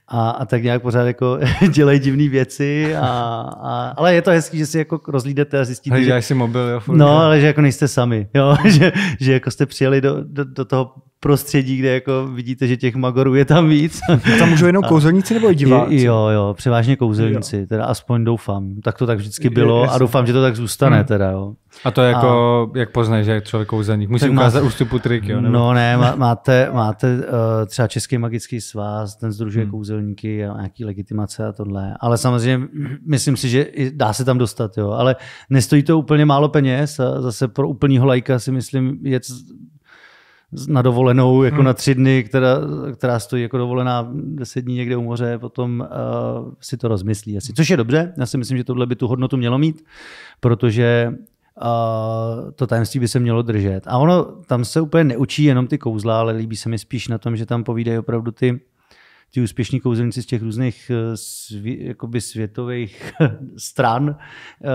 Speaker 2: A, a tak nějak pořád jako dělají divné věci, a, a, ale je to hezký, že si jako rozlídete a zjistíte, Hej, že... si mobil, jo, furt, no, ale že jako nejste sami, jo, že, že jako jste přijeli do, do, do toho prostředí, kde jako vidíte, že těch magorů je tam víc. A tam můžou jenom kouzelníci nebo i diváci? Jo, jo, převážně kouzelníci, jo. teda aspoň doufám. Tak to tak vždycky bylo a doufám, že to tak zůstane hmm. teda, jo. A to je
Speaker 3: jako, a... jak poznáš, že je člověk kouzelník? Musí ukázat ústupu trik, jo? Nebo? No ne,
Speaker 2: máte, máte uh, třeba Český magický svaz, ten združuje hmm. kouzelníky a nějaký legitimace a tohle. Ale samozřejmě myslím si, že dá se tam dostat, jo. Ale nestojí to úplně málo peněz a zase pro úplního lajka si myslím, je na dovolenou jako hmm. na tři dny, která, která stojí jako dovolená deset dní někde u moře, potom uh, si to rozmyslí asi. Což je dobře, já si myslím, že tohle by tu hodnotu mělo mít, protože uh, to tajemství by se mělo držet. A ono tam se úplně neučí jenom ty kouzla, ale líbí se mi spíš na tom, že tam povídají opravdu ty ti úspěšní kouzelníci z těch různých eh, svě, jakoby světových stran eh,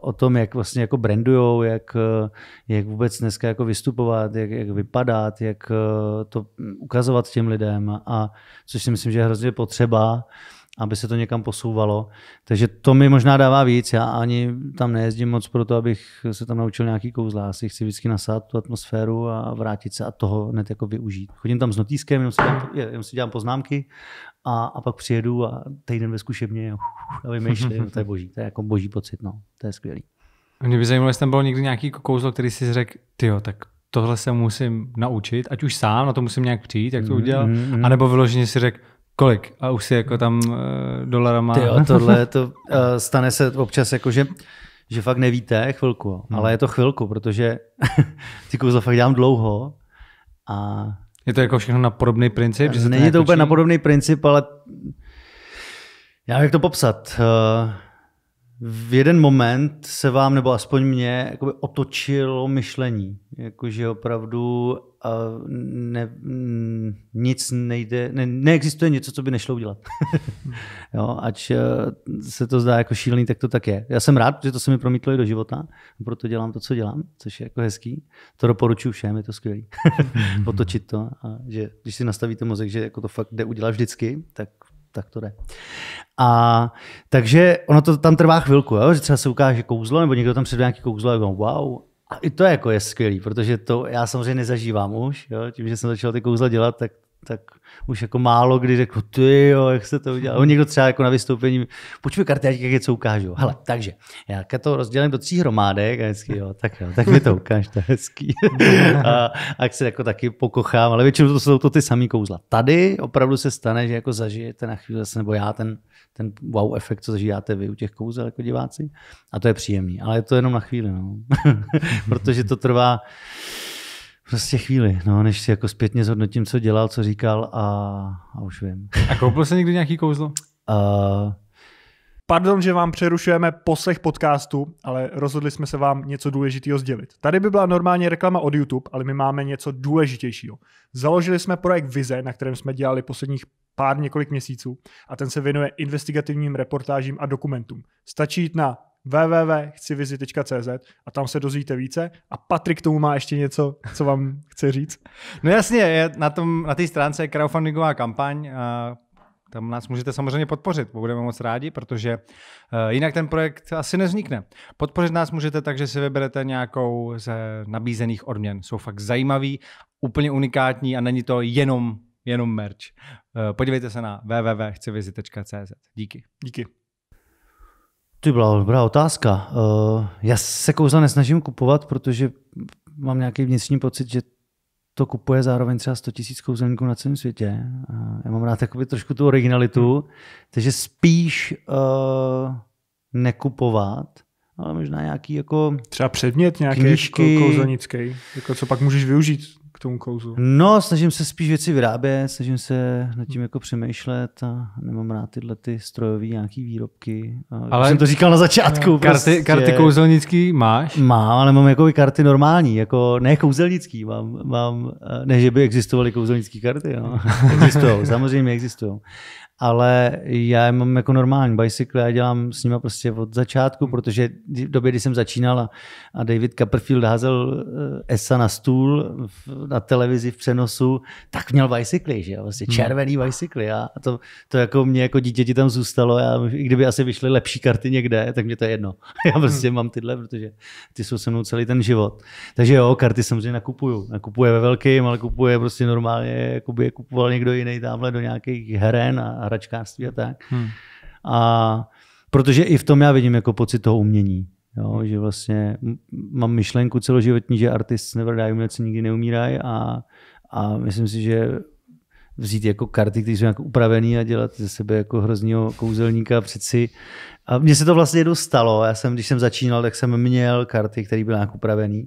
Speaker 2: o tom, jak vlastně jako brandujou, jak, eh, jak vůbec dneska jako vystupovat, jak, jak vypadat, jak to ukazovat těm lidem a což si myslím, že je hrozně potřeba aby se to někam posouvalo. Takže to mi možná dává víc. Já ani tam nejezdím moc pro to, abych se tam naučil nějaký kouzla. Já si chci vždycky nasát tu atmosféru a vrátit se a toho hned jako využít. Chodím tam s notískem, jenom si dělám, jenom si dělám poznámky a, a pak přijedu a týden ve zkušebně a vymýšlím. No, to je boží, to je jako boží pocit, no. to je skvělý. Mě by zajímalo, jestli tam bylo někdy
Speaker 3: nějaký kouzlo, který si řekl, tyjo, tak tohle se musím naučit, ať už sám na to musím nějak přijít, jak to mhm, udělal, mm mm. anebo vyloženě si řekl, Kolik?
Speaker 2: A už si jako tam uh, dolara má. Tyjo, tohle to, uh, stane se občas jako, že, že fakt nevíte chvilku, hmm. ale je to chvilku, protože ty kouzla fakt dělám dlouho a... Je to jako všechno na podobný princip? Že se není to, to úplně na podobný princip, ale já jak to popsat. Uh, v jeden moment se vám, nebo aspoň mě, otočilo myšlení. Jakože opravdu a ne, mm, nic nejde, ne, neexistuje něco, co by nešlo udělat. jo, ať eh, se to zdá jako šílený, tak to tak je. Já jsem rád, že to se mi promítlo i do života, proto dělám to, co dělám, což je jako hezký. To doporučuji všem, je to skvělý. Otočit to a že když si nastavíte mozek, že jako to fakt jde udělat vždycky, tak tak to jde. A takže ono to tam trvá chvilku, jo? že třeba se ukáže kouzlo, nebo někdo tam předvá nějaký kouzlo a jako wow, a i to jako je skvělý, protože to já samozřejmě nezažívám už, jo? tím, že jsem začal ty kouzla dělat, tak tak už jako málo kdy řekl, ty jo, jak se to udělal. Někdo třeba jako na vystoupení, mi karty, jak něco ukážu. Hele, takže, já to rozdělím do tří hromádek a hezky, jo, tak jo, tak mi to ukáž, to je hezký. a, a se jako taky pokochám, ale většinou to jsou to ty samý kouzla. Tady opravdu se stane, že jako zažijete na chvíli, nebo já ten ten wow efekt, co zažíváte vy u těch kouzel jako diváci. A to je příjemný, ale je to jenom na chvíli, no. protože to trvá prostě chvíli, no, než si jako zpětně zhodnotím, co dělal, co říkal a, a už vím. a koupil jsi
Speaker 1: někdy nějaký kouzlo?
Speaker 2: Uh,
Speaker 1: Pardon, že vám přerušujeme poslech podcastu, ale rozhodli jsme se vám něco důležitého sdělit. Tady by byla normálně reklama od YouTube, ale my máme něco důležitějšího. Založili jsme projekt Vize, na kterém jsme dělali posledních pár několik měsíců a ten se věnuje investigativním reportážím a dokumentům. Stačí jít na www.chcivizi.cz a tam se dozvíte více a Patrik tomu má ještě něco, co vám chce říct.
Speaker 3: No jasně, je na, tom, na té stránce je crowdfundingová kampaň a tam nás můžete samozřejmě podpořit, budeme moc rádi, protože eh, jinak ten projekt asi nevznikne. Podpořit nás můžete tak, že si vyberete nějakou ze nabízených odměn. Jsou fakt zajímavý, úplně unikátní a není to jenom jenom merch. Eh, podívejte se na www.chcivizi.cz. Díky. Díky.
Speaker 2: To byla dobrá otázka. Eh, já se kouzla nesnažím kupovat, protože mám nějaký vnitřní pocit, že to kupuje zároveň třeba 100 000 kouzelníků na celém světě. Eh, já mám rád takový trošku tu originalitu, takže spíš uh, nekupovat, ale možná nějaký jako... Třeba předmět nějaký jako knížky, kouzelnický,
Speaker 1: jako co pak můžeš využít tomu kouzlu? No,
Speaker 2: snažím se spíš věci vyrábět, snažím se nad tím jako přemýšlet a nemám rád tyhle ty strojové nějaký výrobky. Ale jsem to říkal na začátku. Karty, prostě. karty kouzelnický máš? Mám, ale mám jako i karty normální, jako ne kouzelnický, mám, mám eh, ne, že by existovaly kouzelnické karty, no. existují, samozřejmě existují ale já je mám jako normální bicycle, já dělám s nima prostě od začátku, hmm. protože v době, kdy jsem začínal a, David Copperfield házel ESA eh, na stůl na televizi v přenosu, tak měl bicykly, že jo, vlastně červený bicykly a to, to jako mě jako dítěti tam zůstalo, já, i kdyby asi vyšly lepší karty někde, tak mě to je jedno. Já prostě hmm. mám tyhle, protože ty jsou se mnou celý ten život. Takže jo, karty samozřejmě nakupuju. Nakupuje ve velkým, ale kupuje prostě normálně, jako by je kupoval někdo jiný tamhle do nějakých heren a hračkářství a tak. Hmm. A protože i v tom já vidím jako pocit toho umění. Jo, že vlastně mám myšlenku celoživotní, že artist never die, umělci nikdy neumírají a, a myslím si, že vzít jako karty, které jsou nějak upravené a dělat ze sebe jako hroznýho kouzelníka přeci. A mně se to vlastně stalo. Já jsem, když jsem začínal, tak jsem měl karty, které byly nějak upravené.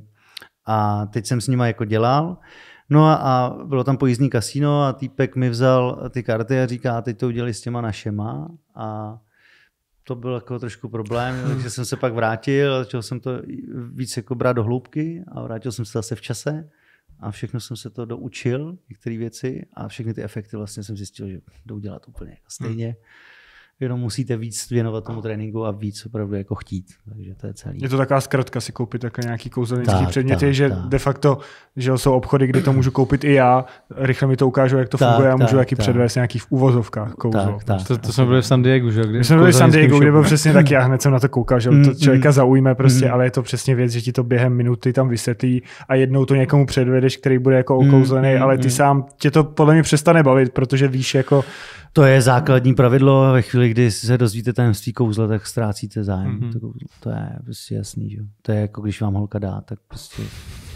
Speaker 2: A teď jsem s nimi jako dělal No a, a bylo tam pojízdní kasíno a týpek mi vzal ty karty a říká, teď to udělali s těma našema a to byl jako trošku problém, takže jsem se pak vrátil, začal jsem to víc jako brát do hloubky a vrátil jsem se zase v čase a všechno jsem se to doučil, některé věci a všechny ty efekty vlastně jsem zjistil, že jdou dělat úplně jako hmm. stejně. Hmm jenom musíte víc věnovat tomu tréninku a víc opravdu jako chtít. Takže to
Speaker 1: je celý. Je to taková zkratka si koupit také jako nějaký kouzelnický tak, předmět, tak, že tak. de facto že jsou obchody, kde to můžu koupit i já, rychle mi to ukážu, jak to tak, funguje, já můžu jaký předvést nějaký v uvozovkách kouzlo. Tak, tak, to, to
Speaker 3: jsme byli v San Diego, že? Kdy jsme byli v San Diego, kde byl přesně tak,
Speaker 1: já hned jsem na to koukal, že to mm, mm. člověka zaujme prostě, mm. ale je to přesně věc, že ti to během minuty tam vysvětlí a jednou to někomu předvedeš, který bude jako okouzlený, ale ty sám tě to podle mě přestane bavit, protože víš jako to je
Speaker 2: základní pravidlo. Ve chvíli, kdy se dozvíte ten svý kouzla, tak ztrácíte zájem. Mm-hmm. To, to je prostě jasný. Že? To je jako když vám holka dá, tak prostě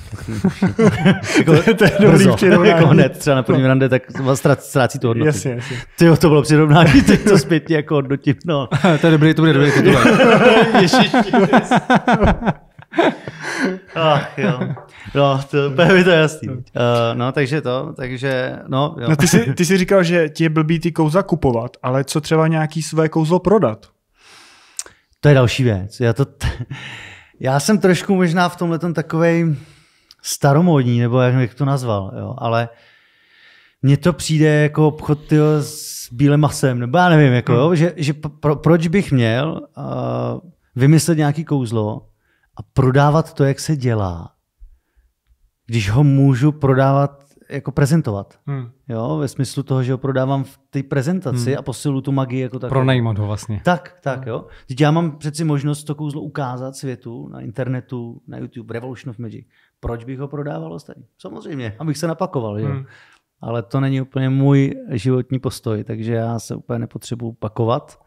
Speaker 2: to je, to jako je dobrý Jako hned, třeba na prvním no. rande, tak vás ztrácí to hodnotu. Jasně, jasně. Tyjo, to bylo přirovnání, teď to zpětně jako hodnotím. No. to je dobrý, to bude dobrý titulek. Ježiši, Ach jo. No, to, by to jasný. Uh, no, takže to, takže, no, jo. no ty, jsi,
Speaker 1: ty jsi říkal, že ti je blbý ty kouzla kupovat, ale co třeba nějaký své kouzlo prodat? To je další věc. Já, to t...
Speaker 2: Já jsem trošku možná v tomhle takovej staromodní, nebo jak bych to nazval, jo, ale mně to přijde jako obchod tyjo, s bílým masem, nebo já nevím, jako, hmm. jo, že, že pro, proč bych měl uh, vymyslet nějaký kouzlo, a prodávat to, jak se dělá, když ho můžu prodávat, jako prezentovat. Hmm. Jo, ve smyslu toho, že ho prodávám v té prezentaci hmm. a posilu tu magii jako tak. Pronajmout ho vlastně. Tak, tak hmm. jo. Teď já mám přeci možnost to kouzlo ukázat světu na internetu, na YouTube, Revolution of Magic. Proč bych ho prodával ostatní? Samozřejmě, abych se napakoval, jo. Hmm. Ale to není úplně můj životní postoj, takže já se úplně nepotřebuji pakovat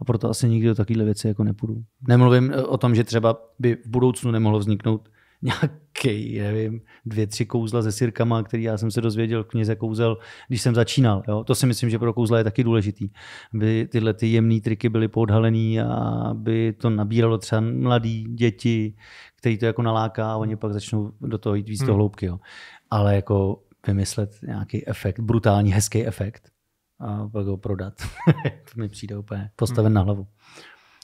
Speaker 2: a proto asi nikdy do takovéhle věci jako nepůjdu. Nemluvím eh, o tom, že třeba by v budoucnu nemohlo vzniknout nějaký, nevím, dvě, tři kouzla se sirkama, který já jsem se dozvěděl knize kouzel, když jsem začínal. Jo? To si myslím, že pro kouzla je taky důležitý. Aby tyhle ty jemné triky byly podhalený a aby to nabíralo třeba mladí děti, který to jako naláká a oni pak začnou do toho jít víc hmm. do hloubky. Jo? Ale jako vymyslet nějaký efekt, brutální, hezký efekt,
Speaker 1: a pak ho prodat. to mi přijde úplně
Speaker 2: postaven hmm. na hlavu.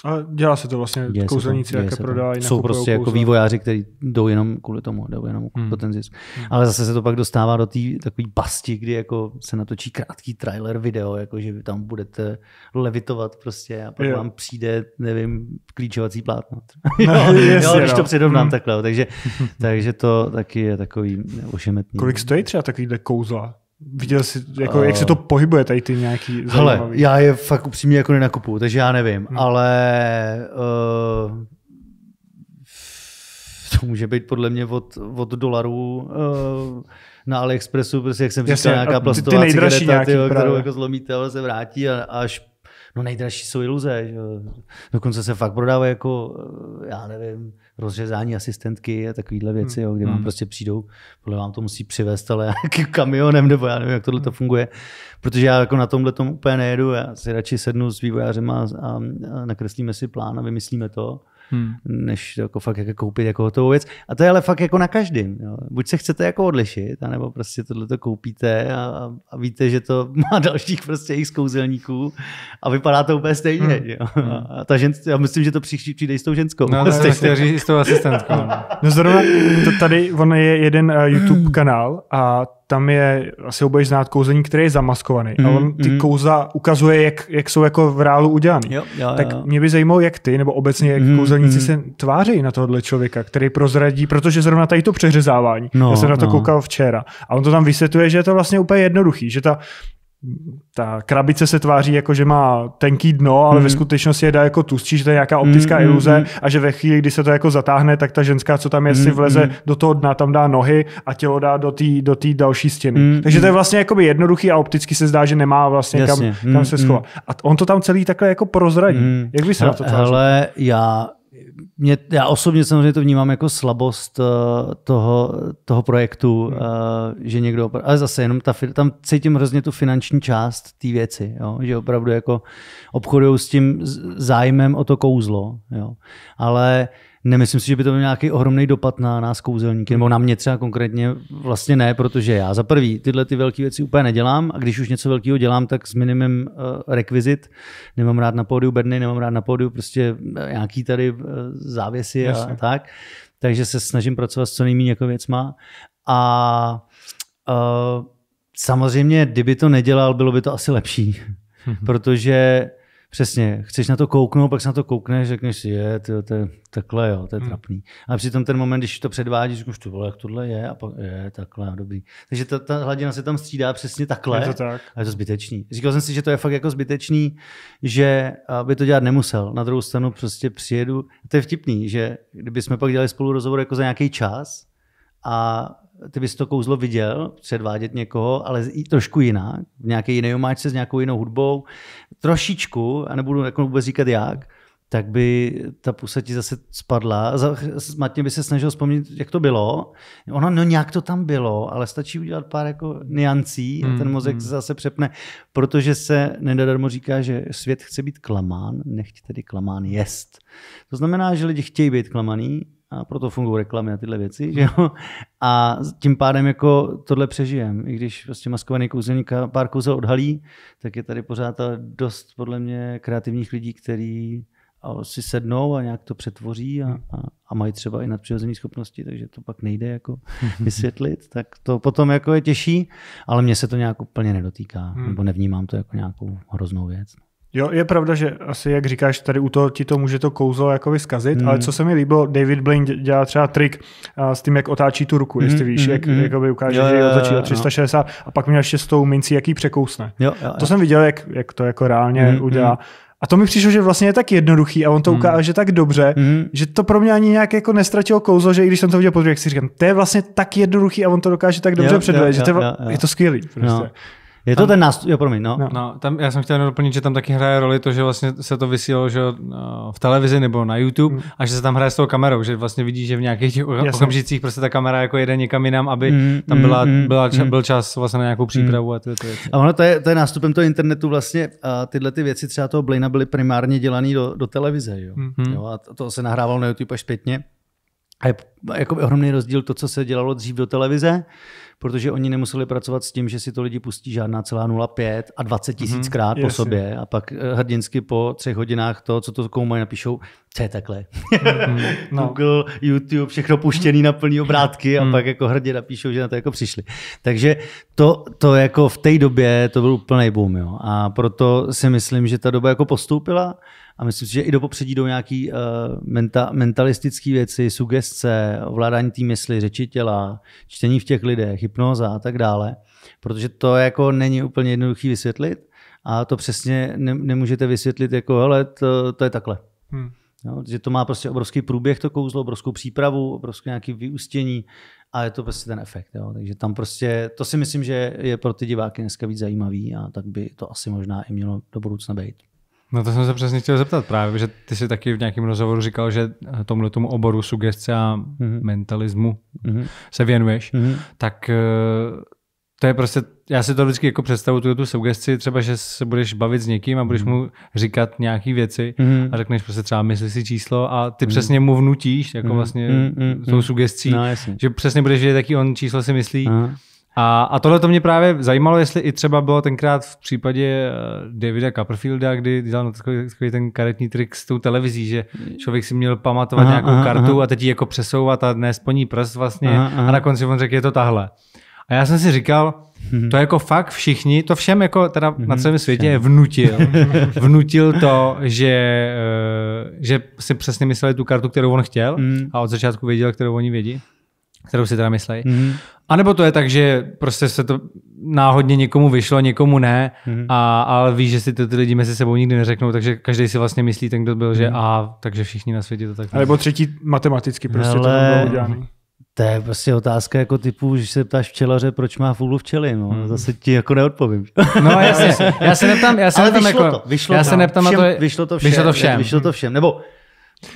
Speaker 1: A dělá se to vlastně, děje kouzelníci, jaké prodávají. Jsou prostě jako vývojáři, kteří jdou
Speaker 2: jenom kvůli tomu, jdou jenom hmm. ten zisk. Hmm. Ale zase se to pak dostává do té takové pasti, kdy jako se natočí krátký trailer video, jako že vy tam budete levitovat prostě a pak jo. vám přijde, nevím, klíčovací plátno. No, jo, jo, když to no. předovnám hmm. takhle. Takže, takže to taky je takový ošemetný. Kolik
Speaker 1: stojí třeba takovýhle kouzla? Viděl jsi, jako, uh, jak se to eh, pohybuje, tady ty nějaký zajímavý. Hele, já je fakt upřímně jako nenakupu, takže já nevím,
Speaker 2: hmm. ale uh, to může být podle mě od, od dolarů uh, eh, na AliExpressu, prostě jak jsem Jasně, říkal, nějaká plastová ty, ty cigareta, nějaký, tyjo, kterou jako zlomíte, ale se vrátí a, až No nejdražší jsou iluze. Že? Dokonce se fakt prodávají jako, já nevím, rozřezání asistentky a takovéhle hmm. věci, hmm. jo, kde vám hmm. prostě přijdou, podle vám to musí přivést, ale jakým kamionem, nebo já nevím, jak tohle to funguje. Protože já jako na tomhle tom úplně nejedu, já si radši sednu s vývojářem a, a nakreslíme si plán a vymyslíme to hmm. než jako fakt jako koupit jako hotovou věc. A to je ale fakt jako na každém. Buď se chcete jako odlišit, anebo prostě tohle to koupíte a, a, víte, že to má dalších prostě jejich zkouzelníků a vypadá to úplně stejně. Hmm. Jo? Hmm. A ta žen, já myslím, že to příští přijde s tou ženskou. No, prostě. to je prostě s tou asistentkou.
Speaker 1: no zrovna to tady, on je jeden eh, YouTube kanál a tam je, asi ho budeš znát, kouzení, který je zamaskovaný. Mm, a on ty mm. Mhm, mhm. kouza ukazuje, jak, jak jsou jako v reálu udělaný. Jo, jo, tak jo. mě by zajímalo, jak ty, nebo obecně, jak mm, kouzelníci mm. se tváří na tohohle člověka, který prozradí, protože zrovna tady to přeřezávání. No, Já jsem na to no. koukal včera. A on to tam vysvětluje, že je to vlastně úplně jednoduchý, že ta ta krabice se tváří jako, že má tenký dno, ale mm. ve hmm. skutečnosti je dá jako tlustší, že to je nějaká hmm, optická mm, iluze mm, a že ve chvíli, kdy se to jako zatáhne, tak ta ženská, co tam je, mm, si hmm, vleze mm. do toho dna, tam dá nohy a tělo dá do té do další stěny. Mm, Takže to je vlastně jakoby jednoduchý a opticky se zdá, že nemá vlastně Jasně. kam, kam mm, se schovat. A on to tam celý takhle jako prozradí. Mm. Jak by se na to tvářil?
Speaker 2: Hele, já mě, já osobně samozřejmě to vnímám jako slabost eh, toho, toho projektu, hmm. eh, že někdo, ale zase jenom ta, tam cítím hrozně tu finanční část té věci, jo? že opravdu jako obchodují s tím zájmem o to kouzlo, jo? ale Nemyslím si, že by to měl nějaký ohromný dopad na nás kouzelníky, nebo na mě třeba konkrétně vlastně ne, protože já za prvý tyhle ty velké věci úplně nedělám a když už něco velkého dělám, tak s minimem uh, rekvizit. Nemám rád na pódiu bedny, nemám rád na pódiu prostě eh, nějaký tady uh, závěsy a, a tak. Takže se snažím pracovat s co nejméně jako má. A uh, samozřejmě, kdyby to nedělal, bylo by to asi lepší, mhm. protože Přesně, chceš na to kouknout, pak se na to koukneš, řekneš si, je, tyjo, to je takhle, jo, to je hmm. A přitom ten moment, když to předvádíš, říkáš, to vole, jak tohle je, a pak je, takhle, dobrý. Takže ta, ta hladina se tam střídá přesně takhle. Je to tak. A je to zbytečný. Říkal jsem si, že to je fakt jako zbytečný, že by to dělat nemusel. Na druhou stranu prostě přijedu. To je vtipný, že kdyby jsme pak dělali spolu rozhovor jako za nějaký čas, a ty bys to kouzlo viděl, předvádět někoho, ale i trošku jinak, v nějaké jiné omáčce s nějakou jinou hudbou, trošičku, a nebudu jako vůbec říkat jak, tak by ta pusa ti zase spadla. Matně by se snažil vzpomínat, jak to bylo. Ono, no nějak to tam bylo, ale stačí udělat pár jako niancí a hmm, ten mozek hmm. se zase přepne, protože se nedadarmo říká, že svět chce být klamán, nechť tedy klamán jest. To znamená, že lidi chtějí být klamaný, a proto fungují reklamy a tyhle věci, že jo? A tím pádem jako tohle přežijem. I když prostě maskovaný kouzelník pár kouzel odhalí, tak je tady pořád dost podle mě kreativních lidí, kteří si sednou a nějak to přetvoří a, a, a mají třeba i nadpřirozené schopnosti, takže to pak nejde jako vysvětlit, tak to potom jako je těžší, ale mě se to nějak úplně nedotýká, hmm. nebo nevnímám to jako nějakou hroznou věc.
Speaker 1: No. Jo, je pravda, že asi, jak říkáš, tady u toho ti to může to kouzlo jako vyskazit, mm. ale hmm. co se mi líbilo, David Blaine dělá třeba trik uh, s tím, jak otáčí tu ruku, mm, jestli hmm, víš, mm, jak mm. jakoby ukáže, jo, že jo, začíná 360 jo. a pak měl ještě s tou mincí, jaký překousne. Jo, jo, to jo. jsem viděl, jak, jak to jako reálně mm, udělá. A to mi přišlo, že vlastně je tak jednoduchý a on to mm. ukáže tak dobře, mm. že to pro mě ani nějak jako nestratilo kouzlo, že i když jsem to viděl podruhé, jak si říkám, to je vlastně tak jednoduchý a on to dokáže tak dobře předvést, že to je, jo, jo. je to skvělý. No. Prostě. No. Je to tam, ten
Speaker 3: nástup, jo, promiň, no. no. no tam, já jsem chtěl doplnit, že tam taky hraje roli to, že vlastně se to vysílalo že, eh, v televizi nebo na YouTube mm. a že se tam hraje s tou kamerou, že vlastně vidí, že v nějakých těch okamžicích prostě ta kamera jako jede někam jinam, aby mm, tam byla, mm, byla, ča, mm. byl čas vlastně na nějakou hmm. přípravu mm. a tyhle ty věci.
Speaker 2: A ono to je, to je nástupem toho internetu vlastně a tyhle ty věci třeba toho Blina byly primárně dělané do, do televize, jo. Mm-hmm. jo. A to, to se nahrávalo na YouTube až zpětně. A je jako ohromný rozdíl to, co se dělalo dřív do televize protože oni nemuseli pracovat s tím, že si to lidi pustí žádná celá 05 a 20 mhm, tisíckrát mm-hmm, po sobě a pak eh, hrdinsky po třech hodinách to, co to koumají, napíšou, co je takhle. Mm-hmm. no. Google, YouTube, všechno puštěný na plný obrátky a mm. pak jako hrdě napíšou, že na to jako přišli. Takže to, to jako v té době to byl úplný boom. Jo. A proto si myslím, že ta doba jako postoupila a myslím si, že i do popředí jdou nějaké uh, eh, menta, mentalistické věci, sugestce, ovládání té mysli, řeči těla, čtení v těch lidech, hypnoza a tak dále. Protože to jako není úplně jednoduchý vysvětlit a to přesně ne, nemůžete vysvětlit jako, hele, to, to je takhle. Hmm. No, že to má prostě obrovský průběh, to kouzlo, obrovskou přípravu, obrovské nějaké vyústění a je to prostě ten efekt. Jo. Takže tam prostě, to si myslím, že je pro ty diváky dneska víc zajímavý a tak by to asi možná i mělo do budoucna být.
Speaker 3: No to jsem se přesně chtěl zeptat právě, že ty jsi taky v nějakém rozhovoru říkal, že tomhle tomu oboru sugestce a mm-hmm. mentalismu mm-hmm. se věnuješ, mm-hmm. tak eh, to je prostě, já si to vždycky jako představu tu, tu sugestci, třeba, že se budeš bavit s někým a budeš mhm. mu říkat nějaké věci mm. a řekneš prostě třeba myslí si číslo a ty mm. přesně mu vnutíš, jako mm. vlastně mm. tou sugestcí, no, že přesně budeš vědět, jaký on číslo si myslí. Aha. A, a tohle to mě právě zajímalo, jestli i třeba bylo tenkrát v případě eh, Davida Copperfielda, kdy dělal takový, takový ten karetní trik s tou televizí, že člověk si měl pamatovat aha, nějakou aha, kartu aha. a teď ji jako přesouvat a dnes po ní prst vlastně aha, aha. a na konci on řekl, je to tahle. A já jsem si říkal, hmm to jako fakt všichni, to všem jako teda hmm na mhm, celém světě všem. vnutil. vnutil to, že, eh, že si přesně mysleli tu kartu, kterou on chtěl hmm. a od začátku věděl, kterou oni vědí kterou si teda myslej. Mm-hmm. A nebo to je tak, že prostě se to náhodně někomu vyšlo, někomu ne, mm-hmm. a, ale víš, že si to ty lidi mezi sebou nikdy neřeknou, takže každý si vlastně myslí, ten, kdo byl, mm-hmm. že mhm. a, takže všichni na světě to tak. A nebo třetí
Speaker 2: matematicky prostě ale... to bylo udělané. To je prostě otázka jako typu, že se ptáš včelaře, proč má fůlu včely, no, hmm. zase ti jako neodpovím. No jasně, já se neptám, já se neptám, jako, to, já se neptám všem, na to, vyšlo to všem, vyšlo to všem. vyšlo to všem. Nebo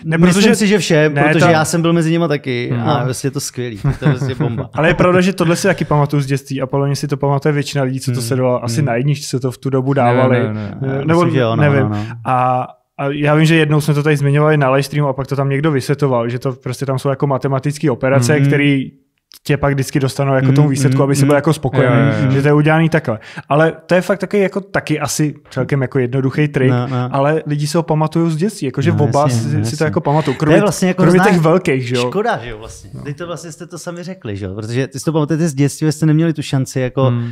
Speaker 1: ne, protože... Myslím si, že všem, ne, protože to... já jsem byl mezi nimi taky hmm. no. a vlastně je to skvělý, to je vlastně bomba. Ale je pravda, že tohle si taky pamatuju z dětství a podle mě si to pamatuje většina lidí, co to hmm. dalo, Asi hmm. na jedničce se to v tu dobu dávali. Ne, ne, ne, ne. Nebo, no, nevím. No, no. A a já vím, že jednou jsme to tady zmiňovali na live streamu a pak to tam někdo vysvětoval, že to prostě tam jsou jako matematické operace, mm-hmm. které tě pak vždycky dostanou jako mm, tomu výsledku, mm, aby si mm. byl mm, jako spokojený, jo, jo, jo. že to je udělaný takhle. Ale to je fakt taky, jako, taky asi celkem jako jednoduchý trik, no, no. ale lidi si ho pamatují z dětství, jakože no, oba jasně, si, jasně. si to jako pamatují, kromě, to je vlastně jako kromě zná... těch velkých. Že jo? Škoda,
Speaker 2: že jo, vlastně. No. Teď to vlastně jste to sami řekli, že jo? protože
Speaker 1: ty si to pamatujete z dětství, jste neměli
Speaker 2: tu šanci jako hmm. uh,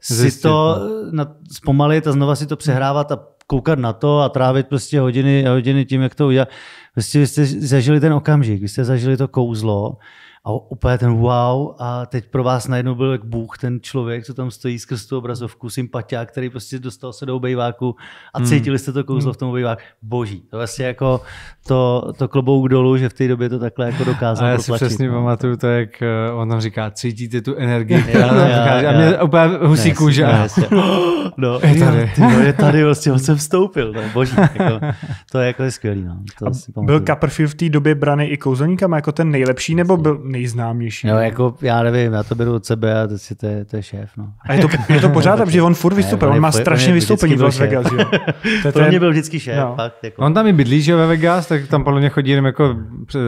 Speaker 2: si Zjistit, to no. Eh, na, zpomalit a znova si to přehrávat a koukat na to a trávit prostě hodiny a hodiny tím, jak to udělat. Prostě vy jste zažili ten okamžik, vy jste zažili to kouzlo a úplně ten wow a teď pro vás najednou byl jak Bůh, ten člověk, co tam stojí skrz tu obrazovku, sympatia, který prostě dostal se do obejváku a hmm. cítili jste to kouzlo hmm. v tom obejváku. Boží, to je vlastně jako to, to klobouk dolů, že v té době to takhle jako dokázal A já si přesně no.
Speaker 3: pamatuju to, jak eh, on tam říká, cítíte tu energii, Já,
Speaker 2: já, já, a mě já. úplně husí no, kůže. No, no, je tady. Ty, no, je tady, vlastně on se vstoupil,
Speaker 1: no, boží. Jako, to je jako skvělý. No, to byl Copperfield v té době braný i kouzelníkama jako ten nejlepší, nebo byl nej nejznámější. No,
Speaker 2: jako já nevím, já to beru od sebe a to, si, to, je, to je šéf. No. A je to, je to pořád, že on furt vystupuje, on, on má strašně vystoupení v Las Vegas. Jo.
Speaker 1: To, mě byl vždycky šéf. No. Fakt,
Speaker 3: jako. On tam i bydlí, že ve Vegas, tak tam podle mě chodí jenom jako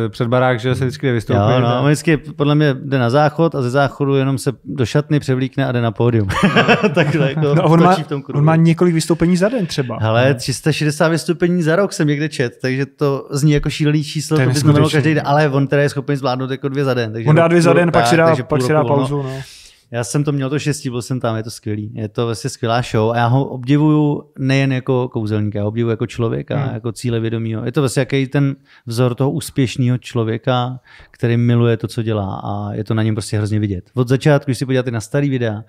Speaker 3: před barák, že se vždycky vystoupí. Jo, no, on
Speaker 2: vždycky podle mě jde na záchod a ze záchodu jenom se do šatny převlíkne a jde na pódium.
Speaker 1: Takhle, jako no, on, má, on má několik vystoupení za den třeba.
Speaker 2: Ale 360 vystoupení za rok jsem někde čet, takže to zní jako šílený číslo, to by znamenalo každý den, ale on teda je schopen zvládnout jako dvě za den. Takže on dá dvě za den, pak si dá, pak si dá no. pauzu. No. Já jsem to měl to štěstí, byl jsem tam, je to skvělý. Je to vlastně skvělá show a já ho obdivuju nejen jako kouzelníka, já ho obdivuju jako člověka, hmm. jako vědomího. Je to vlastně jaký ten vzor toho úspěšného člověka, který miluje to, co dělá a je to na něm prostě hrozně vidět. Od začátku, když si podíváte na starý videa,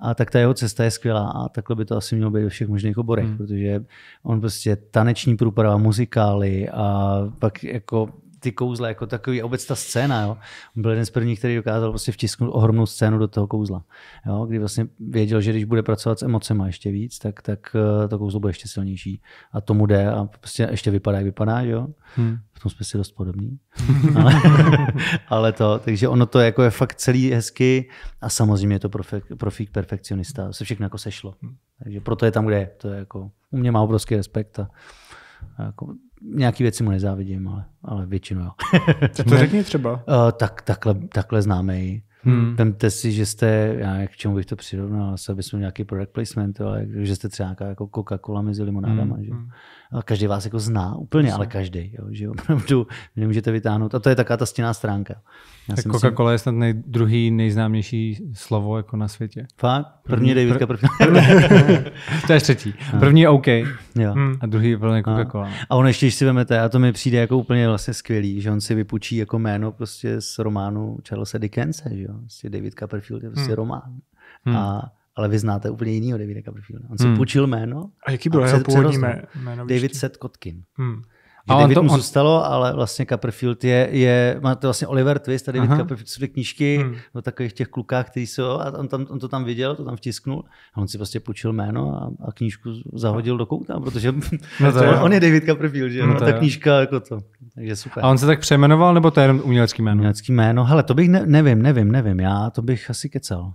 Speaker 2: a tak ta jeho cesta je skvělá a takhle by to asi mělo být ve všech možných oborech, hmm. protože on prostě taneční průprava, muzikály a pak jako ty kouzla jako takový, obec ta scéna, jo. On byl jeden z prvních, který dokázal prostě vtisknout ohromnou scénu do toho kouzla, jo, kdy vlastně věděl, že když bude pracovat s emocema ještě víc, tak, tak eh, to kouzlo bude ještě silnější a tomu jde a prostě ještě vypadá, jak vypadá, jo. Hmm. V tom jsme si dost podobní. ale, ale, to, takže ono to jako je fakt celý hezky a samozřejmě je to profik, profík perfekcionista, se všechno jako sešlo. Takže proto je tam, kde je. To je jako, u mě má obrovský respekt a, a jako, nějaký věci mu nezávidím, ale, ale většinu jo. Co to řekni třeba? Uh, tak, takhle, takhle známej. Hmm. Vemte si, že jste, já k čemu bych to přirovnal, asi aby jsme nějaký product placement, ale že jste třeba nějaká jako Coca-Cola mezi limonádama, hmm. že? Hmm každý vás jako zná úplně, Myslím. ale každý, jo, že opravdu nemůžete vytáhnout. A to je taká ta stěná stránka. Já tak Coca-Cola
Speaker 3: je snad nej, druhý nejznámější slovo jako na světě. Fakt?
Speaker 2: První, je Davidka, první. to je třetí. No. První je OK jo. Hmm. a druhý je plně jako no. Coca-Cola. A on ještě, když si vemete, a to mi přijde jako úplně vlastně skvělý, že on si vypučí jako jméno prostě z románu Charlesa Dickense, že jo? Vlastně David Copperfield je prostě hmm. román. Hmm. A ale vy znáte úplně jinýho Davida Copperfielda. On si hmm. půjčil jméno. A jaký byl jeho původní jméno? David Seth Kotkin. Hmm. A David to, mu on... zůstalo, ale vlastně Copperfield je, je má to vlastně Oliver Twist tady David Aha. Copperfield jsou knížky hmm. o takových těch klukách, který jsou, a on, tam, on to tam viděl, to tam vtisknul a on si prostě půjčil jméno a, a knížku zahodil do kouta, protože no to on, on je David Copperfield, že? No, no ta jo. knížka jako to. Takže super. A on se tak přejmenoval, nebo to je jenom umělecký jméno? Umělecký jméno, hele, to bych ne, nevím, nevím, nevím, já to bych asi kecal.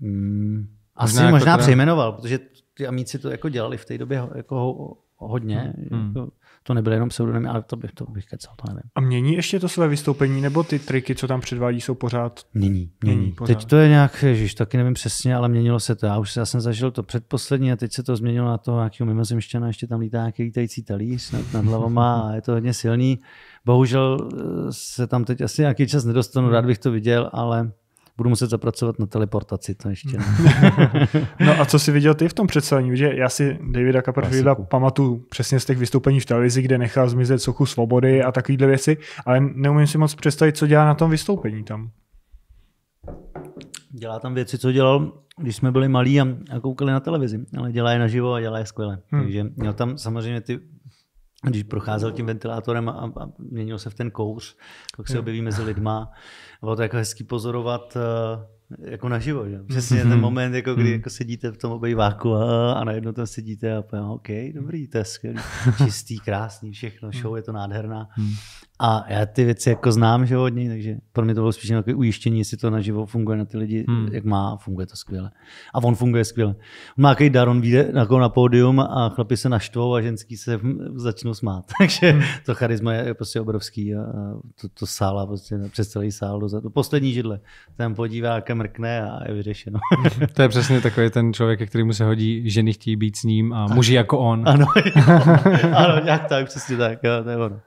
Speaker 2: Hmm. Asi možná, jako možná jako teda... přejmenoval, protože ty amíci to jako dělali v té době jako
Speaker 1: hodně. Hmm. Jako, hmm.
Speaker 2: to nebyly jenom pseudonymy, ale to bych, to bych kecal, to nevím.
Speaker 1: A mění ještě to své vystoupení, nebo ty triky, co tam předvádí, jsou pořád? Mění, mění. pořád. Teď
Speaker 2: to je nějak, ježiš, taky nevím přesně, ale měnilo se to. Já už já jsem zažil to předposlední a teď se to změnilo na to nějakého mimozemštěna, ještě tam lítá nějaký lítající talíř nad, nad hlavama a je to hodně silný. Bohužel eh, se tam teď asi nějaký čas nedostanu, rád bych to viděl, ale Budu muset zapracovat na teleportaci, to ještě
Speaker 1: no a co jsi viděl ty v tom představení? Že já si Davida Copperfielda pamatuju přesně z těch vystoupení v televizi, kde nechá zmizet sochu svobody a takovýhle věci, ale neumím si moc představit, co dělá na tom vystoupení tam.
Speaker 2: Dělá tam věci, co dělal, když jsme byli malí a koukali na televizi, ale dělá je naživo a dělá je skvěle. Hmm. Takže měl tam samozřejmě ty když procházel tím ventilátorem a, a měnil se v ten kouř, tak se objeví mezi lidma. A bylo to jako hezký pozorovat eh, jako naživo, že? Přesně ten moment, jako kdy hmm. jako sedíte v tom obejváku a, a najednou tam sedíte a pojďme, OK, dobrý, to je skvělý, čistý, krásný, všechno, show je to nádherná. Hmm. A já ty věci jako znám, že od něj, takže pro mě to bylo spíš nějaké ujištění, jestli to naživo funguje na ty lidi, hmm. jak má, funguje to skvěle. A on funguje skvěle. On má nějaký dar, on vyjde na, jako na pódium a chlapi se naštvou a ženský se hm, začnou smát. takže hmm. to charisma je prostě obrovský a to, to sála prostě přes celý sál do, do poslední židle. Tam podívá, kam mrkne a je vyřešeno. Hmm.
Speaker 3: to je přesně takový ten člověk, který mu se hodí, ženy chtějí být s ním a muži jako on. Ano,
Speaker 2: jo, ano nějak tak, přesně tak. Jo, to je ono.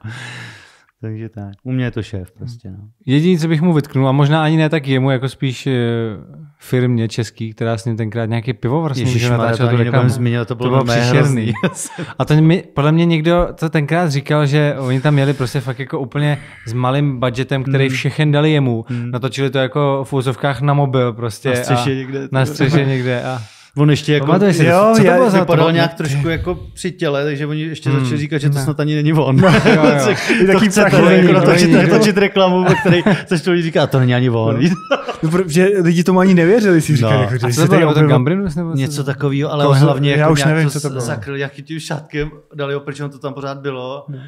Speaker 2: Takže tak. U mě je to šéf prostě. No.
Speaker 3: Jediné, co bych mu vytknul, a možná ani ne tak jemu, jako spíš eh, firmě český, která s ním tenkrát nějaký pivovar s ním natáčela To, to Zmínil, to bylo, to bylo příšerný. a to, mi, podle mě někdo to tenkrát říkal, že oni tam měli prostě fakt jako úplně s malým budgetem, který mm. všechen dali jemu. Mm. Natočili to jako v úzovkách na mobil prostě. Na střeše a někde. Na střeše někde a... On ještě jako, Pamatuji si, jo, co to bylo za vypadal to?
Speaker 2: nějak trošku jako při těle, takže oni ještě hmm. začali říkat, že to hmm. snad ani není on. No, jo, jo. to taky chcete, prachovení, jako natočit, no, natočit reklamu, ve které se to lidi říká, to není ani on. No, no, že lidi tomu ani nevěřili, si říkali. No. Jako, že a co to bylo, to Gambrinus? Nebo něco takového, ale to, hlavně já jako už nevím, co to zakryl nějakým tím šátkem, dali ho, proč on to tam pořád bylo. Hmm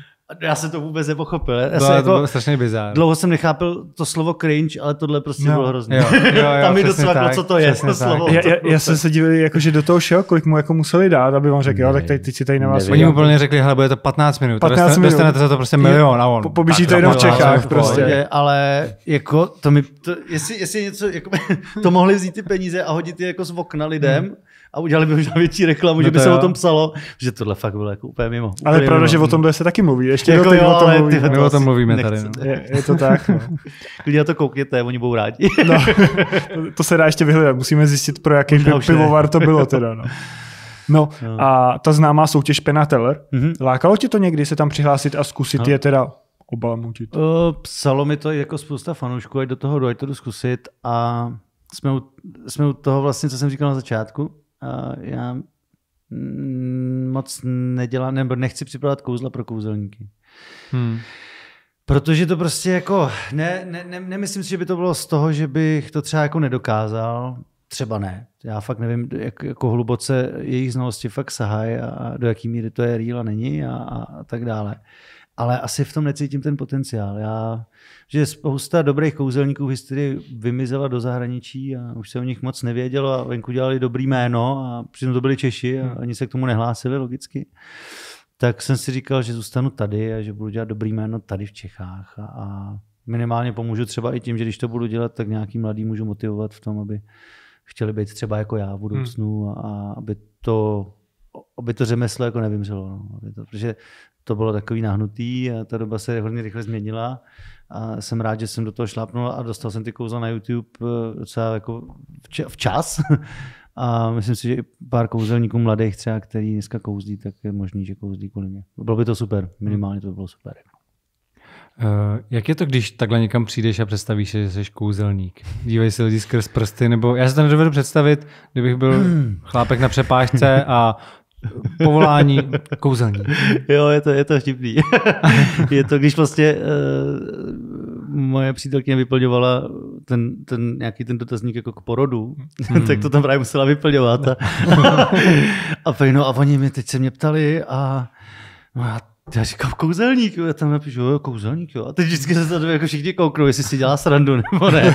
Speaker 2: já jsem to vůbec nepochopil. Já Byla, no, jsem jako, bylo strašně bizár. Dlouho jsem nechápil to slovo cringe, ale tohle prostě no, bylo hrozné. Jo, jo, Tam mi docvaklo, co to je. To slovo, já, já, já, jsem se
Speaker 1: divil, jako, že do toho šel, kolik mu jako museli dát, aby vám řekl, jo, tak teď, teď si tady na vás. Oni mu úplně
Speaker 3: řekli, hele, bude to 15 minut. 15 minut. Dostanete za to prostě milion a on. pobíží to jenom v Čechách prostě.
Speaker 2: Ale jako to mi, jestli, jestli něco, jako, to mohli vzít ty peníze a hodit je jako z okna lidem, hmm a udělali by možná větší reklamu, no že by jo. se o tom psalo, že tohle fakt bylo jako úplně mimo. Úplně ale je pravda, mimo. že o tom
Speaker 1: se taky mluví, ještě jako jo, o tom mluví. My to o tom mluvíme nechce. tady. No. Je, je, to tak. No.
Speaker 2: Když na to koukněte, oni budou rádi. no,
Speaker 1: to se dá ještě vyhledat, musíme zjistit, pro jaký no, pivovar to bylo teda. No. No, no a ta známá soutěž Penateller, mm-hmm. lákalo tě to někdy se tam přihlásit a zkusit no. je teda obalmutit? Uh,
Speaker 2: psalo mi to jako spousta fanoušků, ať do toho dojď to zkusit a jsme u, jsme u toho vlastně, co jsem říkal na začátku, já mm, moc nedělám, nebo nechci připravovat kouzla pro kouzelníky. Hmm. Protože to prostě jako, ne, ne, ne, nemyslím si, že by to bylo z toho, že bych to třeba jako nedokázal, třeba ne. Já fakt nevím, jak, jako hluboce jejich znalosti fakt sahají a, do jaký míry to je real a není a, a, a tak dále. Uh, ale asi v tom necítím ten potenciál. Já, že spousta dobrých kouzelníků v historii vymizela do zahraničí a už se o nich moc nevědělo a venku dělali dobrý jméno a přitom to byli Češi a hmm. ani se k tomu nehlásili logicky. Tak jsem si říkal, že zůstanu tady a že budu dělat dobrý jméno tady v Čechách a, a minimálně pomůžu třeba i tím, že když to budu dělat, tak nějaký mladý můžu motivovat v tom, aby chtěli být třeba jako já v hmm. budoucnu hmm. a aby to aby to řemeslo jako nevymřelo. No. Aby to, protože to bylo takový nahnutý a ta doba se hodně rychle změnila a jsem rád, že jsem do toho šlápnul a dostal jsem ty kouzla na YouTube eh, docela jako včas. A myslím si, že i pár kouzelníků mladých třeba, který dneska kouzlí, tak je možný, že kouzlí kvůli mě. Bylo by to super, minimálně to by bylo super.
Speaker 3: Uh, jak je to, když takhle někam přijdeš a představíš, že jsi kouzelník? Dívají se lidi skrz prsty, nebo já se to nedovedu představit, kdybych byl chlápek na přepážce a povolání kouzelní.
Speaker 2: Jo, je to, je to vtipný. je to, když vlastně uh, moje přítelkyně vyplňovala ten, ten, nějaký ten dotazník jako k porodu, hmm. tak to tam právě musela vyplňovat. A, a, no, a oni mě teď se mě ptali a no, já já říkám kouzelník, jo, já tam napíšu, jo, kouzelník, jo. A teď vždycky se tady jako všichni kouknou, jestli si dělá srandu nebo ne.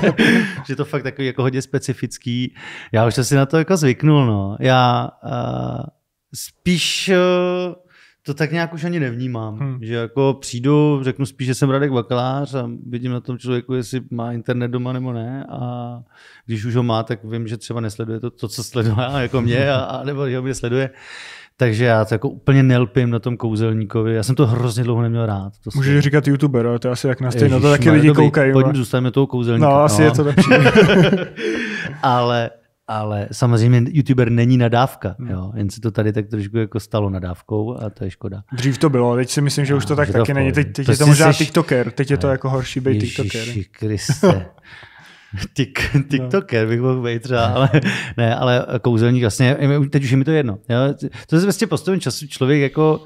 Speaker 2: že to fakt takový jako hodně specifický. Já už jsem si na to jako zvyknul, no. Já, uh, spíš eh, to tak nějak už ani nevnímám. Hmm. Že jako přijdu, řeknu spíš, že jsem Radek Bakalář a vidím na tom člověku, jestli má internet doma nebo ne. A když už ho má, tak vím, že třeba nesleduje to, to co sleduje jako mě, a, a nebo jeho mě sleduje. Takže já to jako úplně nelpím na tom kouzelníkovi. Já jsem to hrozně dlouho neměl rád. To Můžeš stejný.
Speaker 1: říkat youtuber, ale to asi jak na stejno, to taky lidi koukají. Pojďme, zůstaneme toho kouzelníka. No, asi no. je to no. lepší.
Speaker 2: ale ale samozřejmě youtuber není nadávka, hmm. jo? jen se to tady tak trošku jako stalo nadávkou a to je škoda.
Speaker 1: Dřív to bylo, teď si myslím, že už to tak taky není, teď, teď to je to možná seš... tiktoker, teď je to jako horší být tiktoker.
Speaker 2: Kriste. Tik, no. TikToker bych mohl být třeba, ale ne, ale kouzelník vlastně, teď už je mi to jedno. Jo? To je vlastně prostě postupem času člověk jako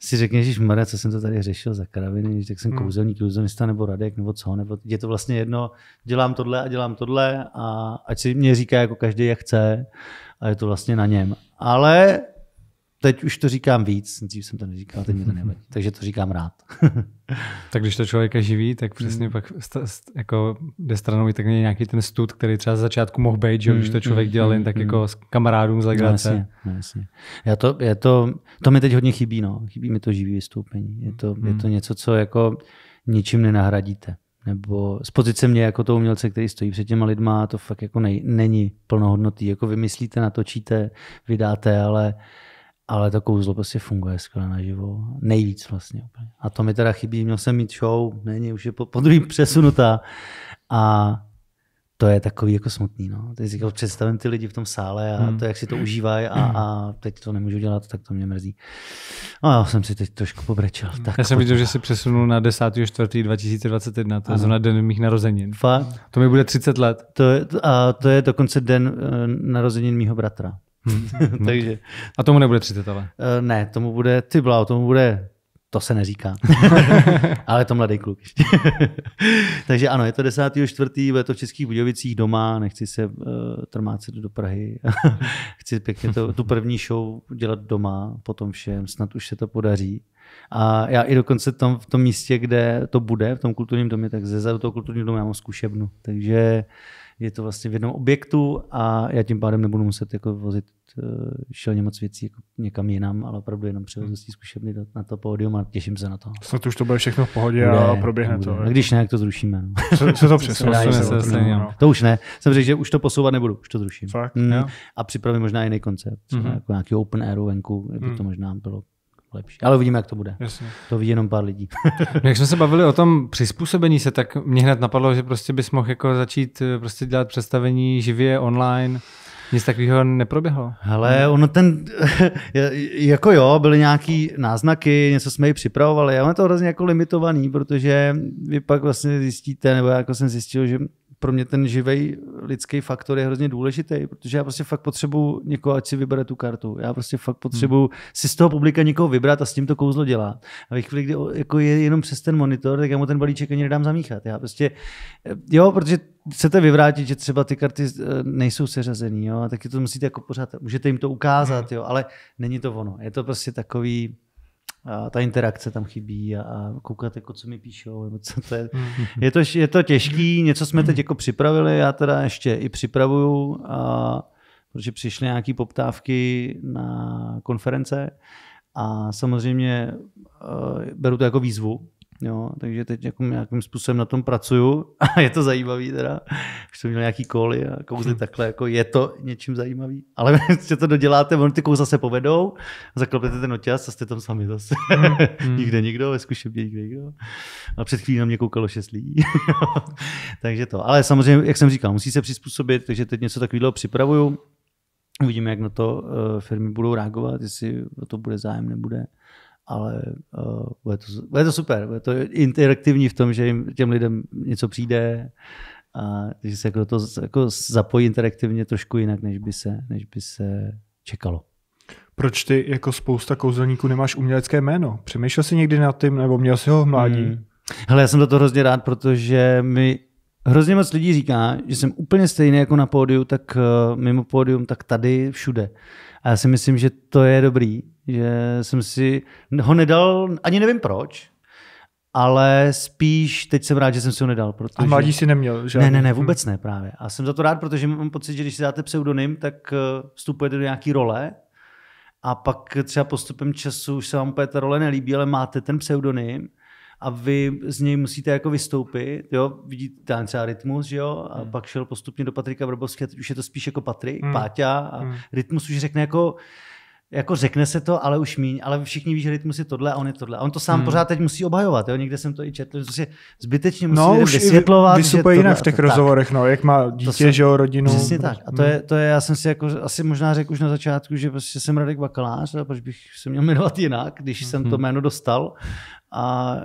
Speaker 2: si řekneš, že Maria, co jsem to tady řešil za kraviny, tak jsem hmm. kouzelník, kouzelnista nebo Radek nebo co, nebo je to vlastně jedno, dělám tohle a dělám tohle a ať si mě říká jako každý, jak chce a je to vlastně na něm. Ale teď už to říkám víc, dřív jsem to neříkal, teď mi to nevadí, takže to říkám rád.
Speaker 3: tak když to člověka živí, tak přesně mm. pak jako jde stranou i tak nějaký ten stud, který třeba z začátku mohl být, že? když to mm, člověk mm, dělal mm, jen tak jako s kamarádům z no, legrace. No, jasně,
Speaker 2: no, jasně. Já to, já to, to mi teď hodně chybí, no. chybí mi to živý vystoupení. Je to, mm. je to něco, co jako ničím nenahradíte. Nebo z pozice mě jako to umělce, který stojí před těma lidma, to fakt jako nej, není plnohodnotý. Jako vymyslíte, natočíte, vydáte, ale ale to kouzlo prostě funguje skvěle naživo. Nejvíc vlastně. Úplně. A to mi teda chybí. Měl jsem mít show, není, už je po, po druhý přesunutá. A to je takový jako smutný. No. Teď si jako představím ty lidi v tom sále a hmm. to, jak si to užívají a, a teď to nemůžu dělat, tak to mě mrzí. No já jsem si teď trošku pobrečel. Hmm. Tak já jsem viděl, že si přesunul na 10.4.2021, to je zrovna den mých narozenin. Fakt? To mi bude 30 let. To je, a to je dokonce den eh, narozenin mýho bratra. Hmm. Takže... A tomu nebude 30 ale? Uh, ne, tomu bude, ty blau, tomu bude, to se neříká. ale to mladý kluk ještě. Takže ano, je to 10. čtvrtý, bude to v Českých Budějovicích doma, nechci se uh, trmácet do Prahy. Chci pěkně to, tu první show dělat doma, potom všem, snad už se to podaří. A já i dokonce tam, v tom místě, kde to bude, v tom kulturním domě, tak ze zadu toho kulturního domu já mám zkušebnu. Takže je to vlastně v jednom objektu a já tím pádem nebudu muset jako vozit eh, šelně moc věcí jako někam jinam, ale opravdu jenom převezu si hmm. zkušený na to pódium a těším se na to.
Speaker 1: Snad už to bude všechno v pohodě bude, a proběhne bude. to. Ne? Když ne, jak to zrušíme. No. Co, co to se, no. no. To už ne.
Speaker 2: Jsem řekl, že už to posouvat nebudu, už to zruším. Fakt, mm. A připravím možná jiný koncept, mm-hmm. jako nějaký open airu venku, kdyby mm. to hmm. možná bylo lepší. Ale uvidíme, jak to bude. Jasně. To vidí jenom pár lidí. no, jak jsme se bavili o tom přizpůsobení se,
Speaker 3: tak mě hned napadlo, že prostě bys mohl jako začít eh, prostě dělat představení živě online.
Speaker 2: Nic takového neproběhlo. Ale ono ten, jako jo, byly nějaký náznaky, něco jsme ji připravovali, ale ono je to hrozně jako limitovaný, protože vy pak vlastně zjistíte, nebo já jako jsem zjistil, že pro mě ten živej lidský faktor je hrozně důležitý, protože já prostě fakt potřebuju někoho, ať si vybere tu kartu. Já prostě fakt potřebuju hmm. si z toho publika někoho vybrat a s tím to kouzlo dělá. A ve chvíli, kdy jako je jenom přes ten monitor, tak já mu ten balíček ani nedám zamíchat. Já prostě, eh, jo, protože chcete vyvrátit, že třeba ty karty eh, nejsou seřazený, jo, a taky to musíte jako pořád, můžete jim to ukázat, hmm. jo, ale není to ono. Je to prostě takový, a ta interakce tam chybí a, a koukat, jako, co mi píšou. Nebo co to je. Mhm. Je, to, je to těžký, něco jsme teď jako připravili, já teda ještě i připravuju, a, protože přišly nějaké poptávky na konference a samozřejmě eh, beru to jako výzvu, Jo, takže teď jako nějakým způsobem na tom pracuju a je to zajímavý teda. Už jsem měl nějaký koly a kouzly hm. takhle, jako je to něčím zajímavý. Ale že to doděláte, on ty kouzla se povedou, zaklopete ten oťaz a jste tam sami zase. Mm. nikde nikdo, ve zkušebně nikde nikdo. A před chvílí na mě koukalo šest lidí. takže to. Ale samozřejmě, jak jsem říkal, musí se přizpůsobit, takže teď něco takového připravuju. Uvidíme, jak na to eh, firmy budou reagovat, jestli to bude zájem, nebude ale uh, bude, to, bude to super. Bude to interaktivní v tom, že jim, těm lidem něco přijde a že se jako to jako zapojí interaktivně trošku jinak, než by se, než by se čekalo.
Speaker 1: Proč ty jako spousta kouzelníků nemáš umělecké jméno? Přemýšlel jsi někdy nad tím, nebo měl jsi ho v mládí? Hmm.
Speaker 2: Hele, já jsem za to hrozně rád, protože mi hrozně moc lidí říká, že jsem úplně stejný jako na pódiu, tak eh, mimo pódium, tak tady, všude. A já si myslím, že to je dobrý, že jsem si ho nedal, ani nevím proč, ale spíš teď jsem rád, že jsem si ho nedal. Protože... A mladí si neměl, že? Ne, ne, ne, vůbec hm. ne právě. A jsem za to rád, protože mám pocit, že když si dáte pseudonym, tak eh, vstupujete do nějaký role a pak třeba postupem času už se vám úplně ta role nelíbí, ale máte ten pseudonym a vy z něj musíte jako vystoupit, jo, vidíte ten třeba rytmus, jo, a hmm. pak šel postupně do Patrika Vrbovského, teď už je to spíš jako Patrik, hmm. Páťa a hmm. rytmus už řekne jako, jako řekne se to, ale už míň, ale všichni ví, že rytmus je tohle a on je tohle. A on to sám hmm. pořád teď musí obhajovat, jo? někde jsem to i četl, že prostě zbytečně musí no, už vysvětlovat. Vysupuje jinak v těch rozhovorech,
Speaker 1: no, jak má dítě, jsem, že jo, rodinu. Přesně tak. A to
Speaker 2: hmm. je, to je, já jsem si jako asi možná řekl už na začátku, že prostě jsem Radek Bakalář, a proč bych se měl jmenovat jinak, když hmm. jsem to hmm. jméno dostal. A,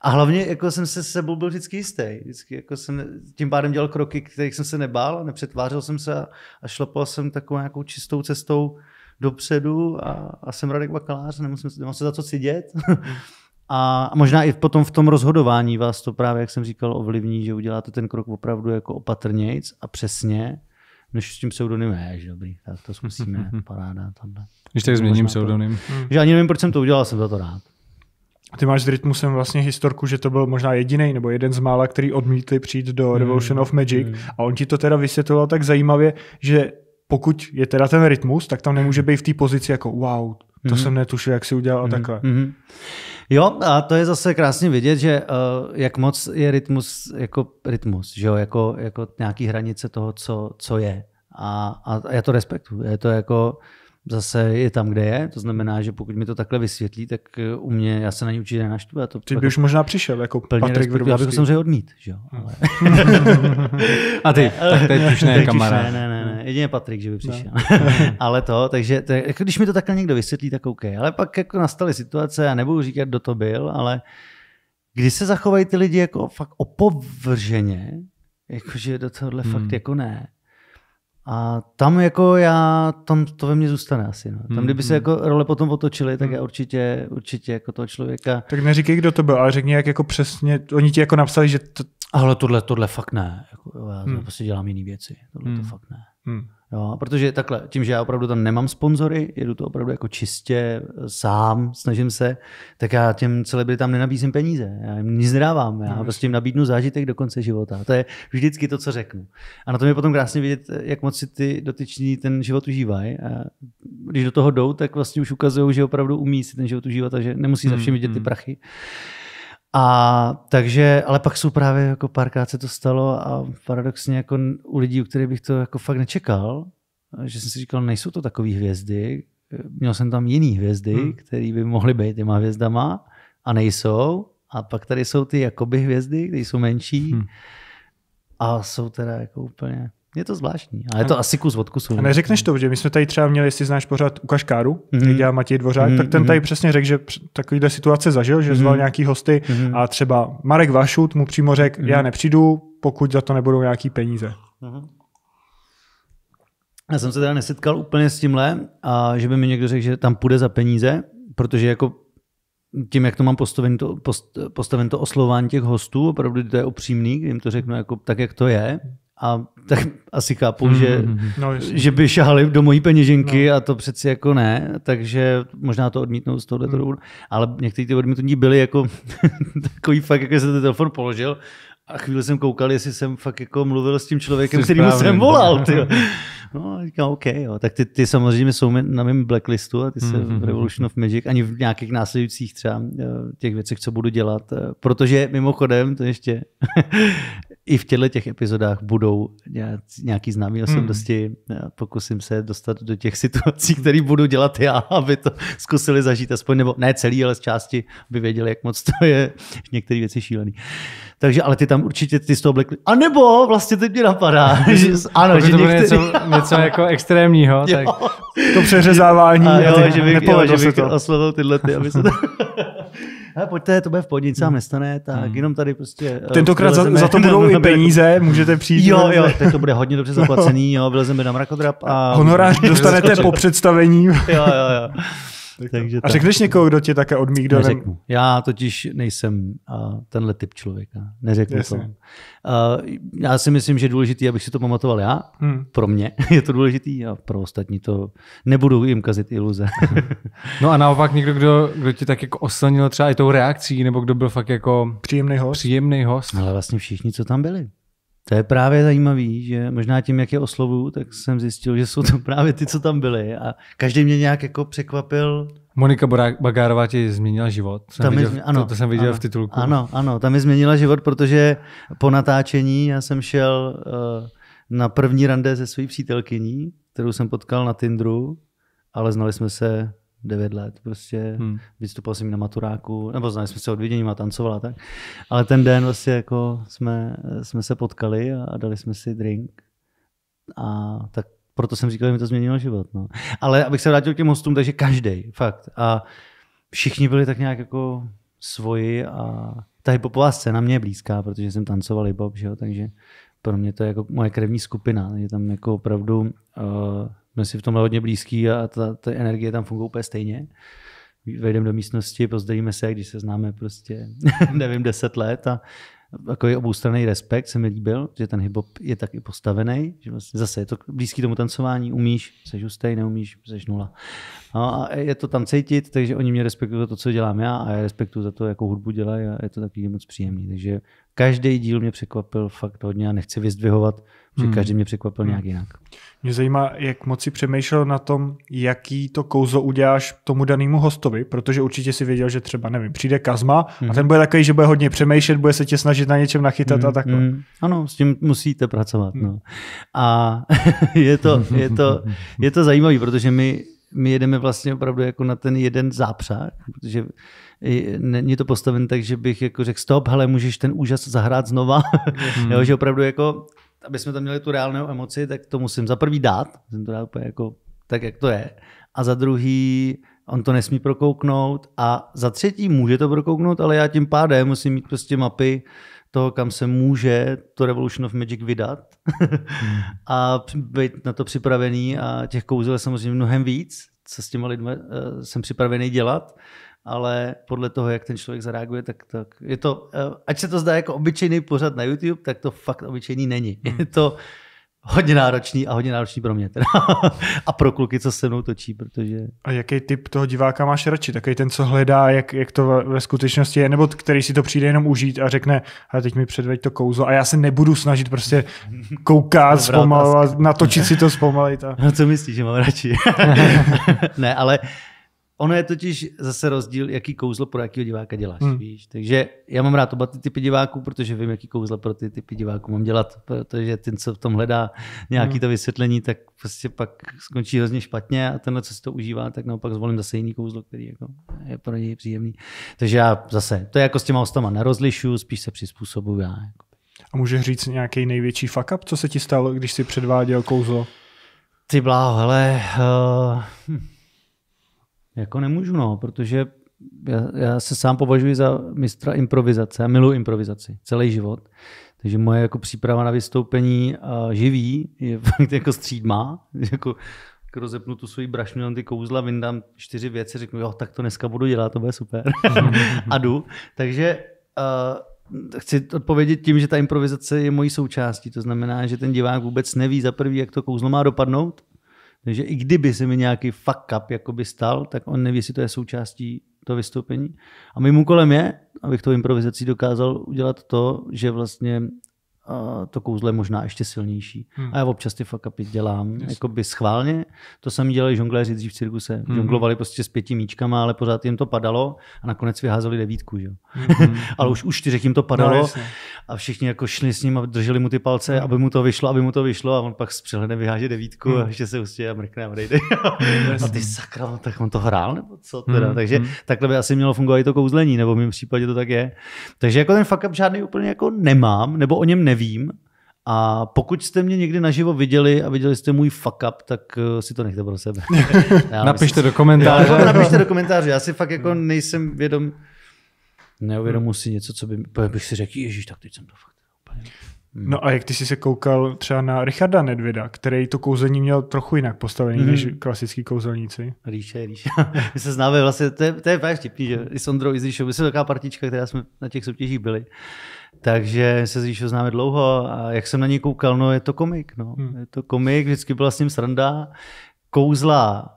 Speaker 2: a hlavně jako jsem se sebou byl vždycky jistý. Vždycky jako jsem tím pádem dělal kroky, kterých jsem se nebál, nepřetvářel jsem se a, a šlapal jsem takovou nějakou čistou cestou dopředu a, a jsem Radek Bakalář, nemusím, nemám se za co cidět. a možná i potom v tom rozhodování vás to právě, jak jsem říkal, ovlivní, že uděláte ten krok opravdu jako opatrnějc a přesně, než s tím je, Jež, dobrý, tak to zkusíme, paráda. Tamhle. Když tak změním pseudonym. To,
Speaker 1: Že ani nevím, proč jsem to udělal, jsem za to rád. Ty máš s Rytmusem vlastně historku, že to byl možná jediný nebo jeden z mála, který odmítli přijít do hmm. Revolution mm, of Magic mm. a on ti to teda vysvětloval tak zajímavě, že pokud je teda ten rytmus, tak tam nemůže být v té pozici jako wow, to mm-hmm. jsem netušil, jak si udělal
Speaker 2: mm-hmm. takhle. Mm-hmm. Jo, a to je zase krásně vidět, že uh, jak moc je rytmus jako rytmus, že jo, jako, jako nějaký hranice toho, co, co je. A, a já to respektuju. Je to jako, zase je tam, kde je. To znamená, že pokud mi to takhle vysvětlí, tak eh, u mě, já se na ně určitě nenaštvu. Já to Ty by už možná přišel jako plně Patrik Vrbovský. Já bych samozřejmě odmít. Že jo? Hm. Ale... A ty, tak teď už ne, kamarád. ne, ne, ne, ne, jedině Patrik, že by přišel. No. ale to, takže to, jako když mi to takhle někdo vysvětlí, tak OK. Ale pak jako nastaly situace, já nebudu říkat, kdo to byl, ale kdy se zachovají ty lidi jako fakt opovrženě, jakože do tohohle hmm. fakt jako ne a tam
Speaker 1: jako já, tam to ve mně zůstane asi. No. Tam, kdyby se hmm.
Speaker 2: jako role potom otočily, tak hmm. já určitě, určitě jako toho člověka.
Speaker 1: Tak neříkej, kdo to byl, ale řekni, jak jako přesně, oni ti jako napsali, že to... Ale tohle, tohle fakt ne.
Speaker 2: Jako, já hmm. prostě dělám jiné věci. Tohle hmm. to fakt ne. Hmm. Jo, protože takhle, tím, že já opravdu tam nemám sponzory, jedu to opravdu jako čistě sám, snažím se, tak já těm celebritám nenabízím peníze, já jim nic nedávám, já mm. prostě jim nabídnu zážitek do konce života. To je vždycky to, co řeknu. A na tom je potom krásně vidět, jak moc si ty dotyční ten život užívají. A když do toho jdou, tak vlastně už ukazují, že opravdu umí si ten život užívat a že nemusí mm. za hmm, všem vidět ty hmm. prachy. A takže, ale pak jsou právě jako párkrát se to stalo a paradoxně jako u lidí, u kterých bych to jako fakt nečekal, že jsem si říkal, nejsou to takové hvězdy, měl jsem tam jiný hvězdy, hmm. které by mohly být těma hvězdama a nejsou. A pak tady jsou ty jakoby hvězdy, které jsou menší hmm. a jsou teda jako úplně je to zvláštní, ale je to asi kus kusu. A
Speaker 1: neřekneš to, že my jsme tady třeba měli, jestli znáš pořád u Kaškáru, mm-hmm. který dělá Matěj Dvořák, mm-hmm. tak ten mhm. tady přesně řekl, že takovýhle situace zažil, že mm-hmm. zval mhm. nějaký hosty mm-hmm. a třeba Marek Vašut mu přímo řekl, mm-hmm. já mhm. nepřijdu, pokud za to nebudou nějaký peníze.
Speaker 3: Mm-hmm.
Speaker 2: Já jsem se teda nesetkal úplně s tímhle, a že by mi někdo řekl, že tam půjde za peníze, protože jako tím, jak to mám postaven to, post, postaven to oslování těch hostů, opravdu to je upřímný, jim to řeknu jako tak, jak to je, a tak asi chápu, mm, že, mm-hmm. no, že by šahali do mojí peněženky no. a to přeci jako ne, takže možná to odmítnou z tohohle mm. důvodu. Ale někteří ty odmítnutí byly jako takový fakt, jak jsem ten telefon položil a chvíli jsem koukal, jestli jsem fakt jako mluvil s tím člověkem, kterým jsem volal. Tyjo. No, říkám, OK, jo. tak ty, ty samozřejmě jsou na mém blacklistu a ty se mm-hmm. v Revolution of Magic ani v nějakých následujících třeba eh, těch věcech, co budu dělat. Eh, protože mimochodem, to ještě, i v těchto těch epizodách budou nějaký známý hmm. osobnosti. Hmm. Pokusím se dostat do těch situací, které budu dělat já, aby to zkusili zažít aspoň, nebo ne celý, ale z části, aby věděli, jak moc to je některé věci šílený. Takže, ale ty tam určitě ty z toho blikli. A nebo vlastně teď mě napadá, že, ano, že to některý... něco, něco, jako
Speaker 3: extrémního, tak to přeřezávání. A jo, a že bych, jo, že bych to. oslovil tyhle, ty, aby se to
Speaker 2: ale pojďte, to bude v podnice, vám hmm. nestane, tak hmm. jenom tady prostě... Eh, Tentokrát za, za, to budou i peníze, můžete přijít. Jo, jo, teď to bude hodně dobře zaplacený, jo, vylezeme na mrakodrap
Speaker 1: a... Honorář dostanete po představení. jo, jo, jo. Takže a řekneš tak. někoho, kdo tě také odmítl? Neřeknu. Nem...
Speaker 2: Já totiž nejsem uh, tenhle typ člověka. Neřeknu Jasně. to. Uh, já si myslím, že je důležitý, abych si to pamatoval já. Hmm. Pro mě je to důležitý a pro ostatní to nebudu jim kazit iluze. no a naopak někdo, kdo, kdo
Speaker 3: tě tak jako oslnil třeba i tou reakcí, nebo kdo byl fakt jako příjemný host. Příjemný host. Ale vlastně
Speaker 2: všichni, co tam byli. To je právě zajímavý, že možná tím, jak je oslovu, tak jsem zjistil, že jsou to právě ty, co tam byli a každý mě nějak jako překvapil. Monika Bagárová
Speaker 3: ti změnila život. Jsem tam viděl, mi, ano, to, to jsem viděl ano, v titulku. Ano,
Speaker 2: ano, tam mi změnila život, protože po natáčení já jsem šel uh, na první rande se svojí přítelkyní, kterou jsem potkal na Tinderu, ale znali jsme se 9 let prostě. Hmm. Vystupoval jsem na maturáku, nebo znali jsme se od vidění a tancovala tak. Ale ten den vlastně jako jsme, jsme se potkali a, dali jsme si drink. A tak proto jsem říkal, že mi to změnilo život. No. Ale abych se vrátil k těm hostům, takže každý, fakt. A všichni byli tak nějak jako svoji a ta hipopová scéna mě je blízká, protože jsem tancoval hip že jo, takže pro mě to je jako moje krevní skupina, je tam jako opravdu uh, jsme si v tomhle hodně blízký a ta, ta energie tam funguje úplně stejně. Vejdeme do místnosti, pozdravíme se, když se známe prostě, nevím, deset let a takový oboustranný respekt se mi líbil, že ten hip-hop je taky postavený, že vlastně zase je to blízký tomu tancování, umíš, jsi hustej, neumíš, jsi nula. No a je to tam cítit, takže oni mě respektují za to, co dělám já a já respektuju za to, jakou hudbu dělají a je to taky moc příjemný. Takže každý díl mě překvapil fakt hodně a nechci vyzdvihovat že hmm. každý mě překvapil hmm. nějak jinak.
Speaker 1: Mě zajímá, jak moc si přemýšlel na tom, jaký to kouzlo uděláš tomu danému hostovi, protože určitě si věděl, že třeba, nevím, přijde Kazma hmm. a ten bude takový, že bude hodně přemýšlet, bude se tě snažit na něčem nachytat hmm. a takhle. Hmm.
Speaker 2: Ano, s tím musíte pracovat. Hmm. No. A je to, je to, je to zajímavé, protože my, my jedeme vlastně opravdu jako na ten jeden zápřah, protože není to postaven tak, že bych jako řekl stop, ale můžeš ten úžas zahrát znova. Mm. jo, že opravdu jako, aby jsme tam měli tu reálnou emoci, tak to musím za prvý dát, musím to dát úplně jako tak, jak to je. A za druhý, on to nesmí prokouknout a za třetí může to prokouknout, ale já tím pádem musím mít prostě mapy toho, kam se může to Revolution of Magic vydat mhm. a být na to připravený a těch kouzel je samozřejmě mnohem víc, co s těma lidmi eh, jsem připravený dělat ale podle toho, jak ten člověk zareaguje, tak, tak je to, eh, ať se to zdá jako obyčejný pořad na YouTube, tak to fakt obyčejný není. Je hmm. to hodně náročný a hodně náročný pro mě teda. a pro kluky, co se mnou točí, protože...
Speaker 1: A jaký typ toho diváka máš radši? Takový ten, co hledá, jak, jak to ve skutečnosti je, nebo který si to přijde jenom užít a řekne, a teď mi předveď to kouzlo a já se nebudu snažit prostě koukat, zpomalovat, natočit si to zpomalit. A... No co myslíš, že mám radši?
Speaker 2: ne, ale uh, Ono je totiž zase rozdíl, jaký kouzlo pro jakého diváka děláš. Hmm. Víš? Takže já mám rád oba ty typy diváků, protože vím, jaký kouzlo pro ty typy diváků mám dělat, protože ten, co v tom hledá nějaký hmm. to vysvětlení, tak prostě pak skončí hrozně špatně a tenhle, co si to užívá, tak naopak zvolím zase jiný kouzlo, který jako je pro něj příjemný. Takže já zase, to je jako s těma ostama nerozlišu, spíš se přizpůsobuju já. Jako.
Speaker 1: A můžeš říct nějaký největší fuck up, co se ti stalo, když jsi předváděl kouzlo? Ty bláho, hele, uh, hm jako nemůžu, no, protože
Speaker 2: já, já se sám považuji za mistra improvizace. Já miluji improvizaci celý život. Takže moje jako příprava na vystoupení uh, živý je fakt jako střídma. Jako, jako rozepnu tu svoji brašnu, ty kouzla, vyndám čtyři věci, řeknu, jo, tak to dneska budu dělat, to bude super. a jdu. Takže uh, chci odpovědět tím, že ta improvizace je mojí součástí. To znamená, že ten divák vůbec neví za prvý, jak to kouzlo má dopadnout takže i kdyby se mi nějaký fuck up jakoby stal, tak on neví, jestli to je součástí toho vystoupení. A mým úkolem je, abych to improvizací dokázal udělat to, že vlastně to kouzlo je možná ještě silnější. Hmm. A já občas ty fuck upy dělám by schválně. To sami dělali žongléři dřív v cirkuse. Hmm. Žonglovali prostě s pěti míčkama, ale pořád jim to padalo a nakonec vyházeli devítku. Že? Hmm. ale už už čtyřech jim to padalo no, a všichni jako šli s ním a drželi mu ty palce, hmm. aby mu to vyšlo, aby mu to vyšlo a on pak s přehledem vyháže devítku hmm. a ještě se ustě a mrkne a odejde. a ty sakra, no, tak on to hrál nebo co teda? Hmm. Takže hmm. takhle by asi mělo fungovat i to kouzlení, nebo v mém případě to tak je. Takže jako ten fuck up žádný úplně jako nemám, nebo o něm nevím nevím. A pokud jste mě někdy naživo viděli a viděli jste můj fuck up, tak eh, si to nechte pro sebe. Já napište myslím, do komentáře. Já, napište do komentáře, já si fakt jako nejsem vědom, neuvědomu si něco, co by, bych si řekl, ježíš, tak teď jsem to fakt
Speaker 1: úplně... No a jak ty jsi se koukal třeba na Richarda Nedvěda, který to kouzení měl trochu jinak postavený mm. než mhm. klasický kouzelníci. Ríše, Ríše.
Speaker 2: My se známe vlastně, to je, to je vtipný, že i s Ondrou Ríšou, my jsme taková partička, která jsme na těch soutěžích byli. Takže se s známe dlouho a jak jsem na něj koukal, no je to komik, no. Hmm. Je to komik, vždycky byla s ním sranda, kouzla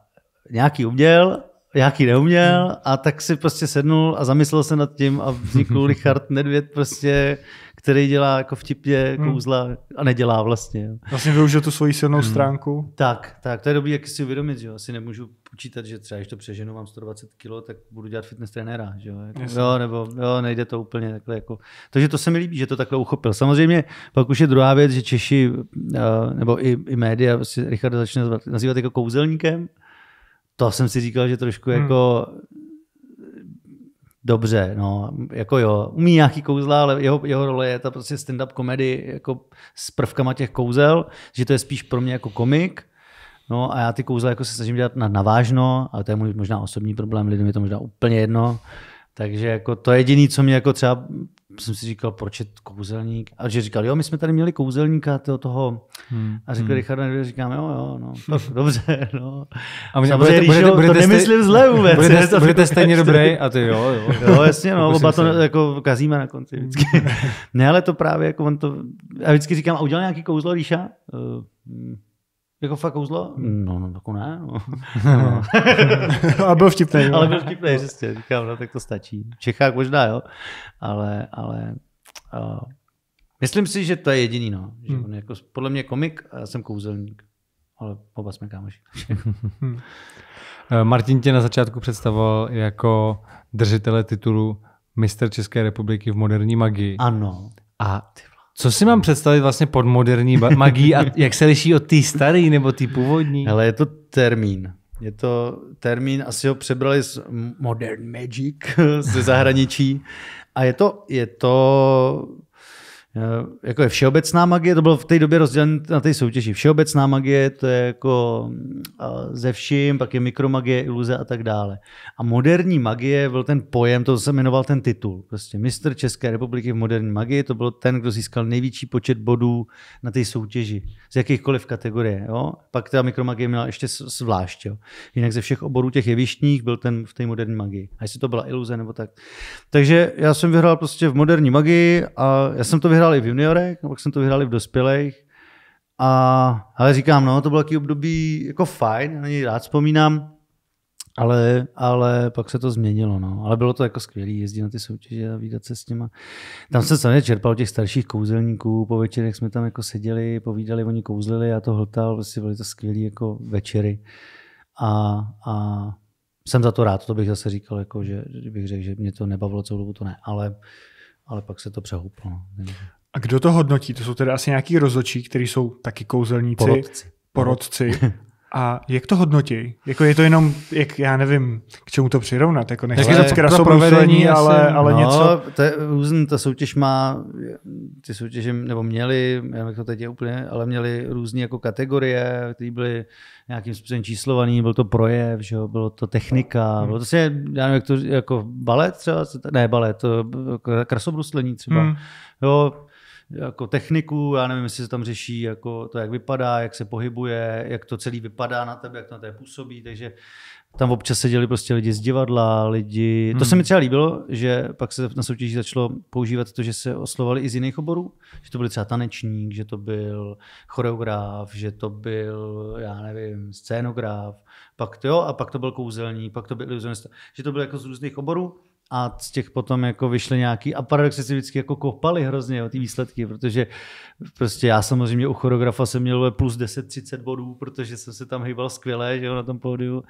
Speaker 2: nějaký uměl, nějaký neuměl hmm. a tak si prostě sednul a zamyslel se nad tím a vznikl Richard Nedvěd prostě, který dělá jako vtipně hmm. kouzla hmm. a nedělá vlastně. Vlastně využil tu svoji silnou hmm. stránku. Tak, tak, to je dobrý, jak si uvědomit, že asi nemůžu počítat, že třeba když to přeženu, mám 120 kg, tak budu dělat fitness trenéra, že jo? Jako, jo nebo jo, nejde to úplně takhle jako. Takže to se mi líbí, že to takhle uchopil. Samozřejmě pak už je druhá věc, že Češi, eh, nebo i, i média, si Richard začne nazývat jako kouzelníkem, to jsem si říkal, že trošku hmm. jako dobře, no, jako jo, umí nějaký kouzla, ale jeho, jeho role je ta prostě stand-up komedy jako s prvkama těch kouzel, že to je spíš pro mě jako komik, No a já ty kouzla jako se snažím dělat na navážno, ale to je můj možná osobní problém, lidem je to možná úplně jedno. Takže jako to je jediný, co mě jako třeba, jsem si říkal, proč je kouzelník? A že říkal, jo, my jsme tady měli kouzelníka toho, toho. Hmm. a řekl hmm. Richard, a říkám, jo, jo, no, dobře, no. A my, Samozřejmě, budete, budete, budete, to nemyslím zle vůbec. Budete, budete, budete stejně dobrý a ty jo, jo. Jo, jasně, no, jako oba to jako kazíme na konci vždycky. ne, ale to právě jako on to, a vždycky říkám, a udělal nějaký kouzlo Ríša? Uh, jako fakt kouzlo? No, no, tak ne. No. ale byl vtipný. Jo. Ale byl vtipný, no. přesně. Říkám, no tak to stačí. V Čechách možná, jo. Ale, ale uh, myslím si, že to je jediný, no. Že hmm. on jako, podle mě komik a já jsem kouzelník. Ale oba jsme kámoši. Hmm.
Speaker 3: Eh, Martin tě na začátku představoval jako držitele titulu mistr České republiky v moderní magii. Ano. A co si mám představit vlastně pod moderní magii a jak se liší od té staré nebo té původní?
Speaker 2: Ale je to termín. Je to termín, asi ho přebrali z Modern Magic ze zahraničí. A je to, je to Eh, jako je všeobecná magie, to bylo v té době rozdělené na té soutěži. Všeobecná magie, to je jako eh, ze vším, pak je mikromagie, iluze a tak dále. A moderní magie byl ten pojem, to se jmenoval ten titul. Prostě mistr České republiky v moderní magii, to byl ten, kdo získal největší počet bodů na té soutěži, z jakýchkoliv kategorie. Jo? Pak ta mikromagie měla ještě zvlášť. Jo? Jinak ze všech oborů těch jevištních byl ten v té moderní magii. A jestli to byla iluze nebo tak. Takže já jsem vyhrál prostě v moderní magii a já jsem to vyhrál vyhrál v juniorech, pak jsem to vyhrál v dospělých. A, ale říkám, no, to bylo taky období jako fajn, na něj rád vzpomínám, ale, ale pak se to změnilo, no. Ale bylo to jako skvělé jezdit na ty soutěže a výdat se s těma. Tam jsem samozřejmě čerpal těch starších kouzelníků, po večerech jsme tam jako seděli, povídali, oni kouzlili, já to hltal, prostě byly to skvělé jako večery. A, a jsem za to rád, to bych zase říkal, jako, že bych řekl, že mě to nebavilo celou dobu, to ne, ale ale pak se to přehouplo. No.
Speaker 1: A kdo to hodnotí? To jsou teda asi nějaký rozočí, kteří jsou taky kouzelníci. Porodci. Porodci. A jak to hodnotí? Jako je to jenom, jak já nevím, k čemu to přirovnat, jako nechci říct krasobruslení, ale, ale no, něco.
Speaker 2: To, je, různý, ta soutěž má, ty soutěže, nebo měli, já to teď je úplně, ale měli různé jako kategorie, které byly nějakým způsobem číslovaný, byl to projev, že jo, bylo to technika, hmm. bylo to se, vlastně, já nevím, jak to, jako balet třeba, ne balet, to jako krasobruslení třeba, hmm. jo, jako techniku, já nevím, jestli se tam řeší jako to, jak vypadá, jak se pohybuje, jak to celý vypadá na tebe, jak to na tebe působí, takže tam občas seděli prostě lidi z divadla, lidi, hmm. to se mi třeba líbilo, že pak se na soutěži začalo používat to, že se oslovali i z jiných oborů, že to byl třeba tanečník, že to byl choreograf, že to byl, já nevím, scénograf, pak to jo, a pak to byl kouzelník, pak to byl iluzionista, že to byl jako z různých oborů, a z těch potom jako vyšly nějaký, a paradoxně si vždycky jako kopali hrozně o ty výsledky, protože prostě já samozřejmě u choreografa jsem měl plus 10-30 bodů, protože jsem se tam hýbal skvěle, že jo, na tom pódiu.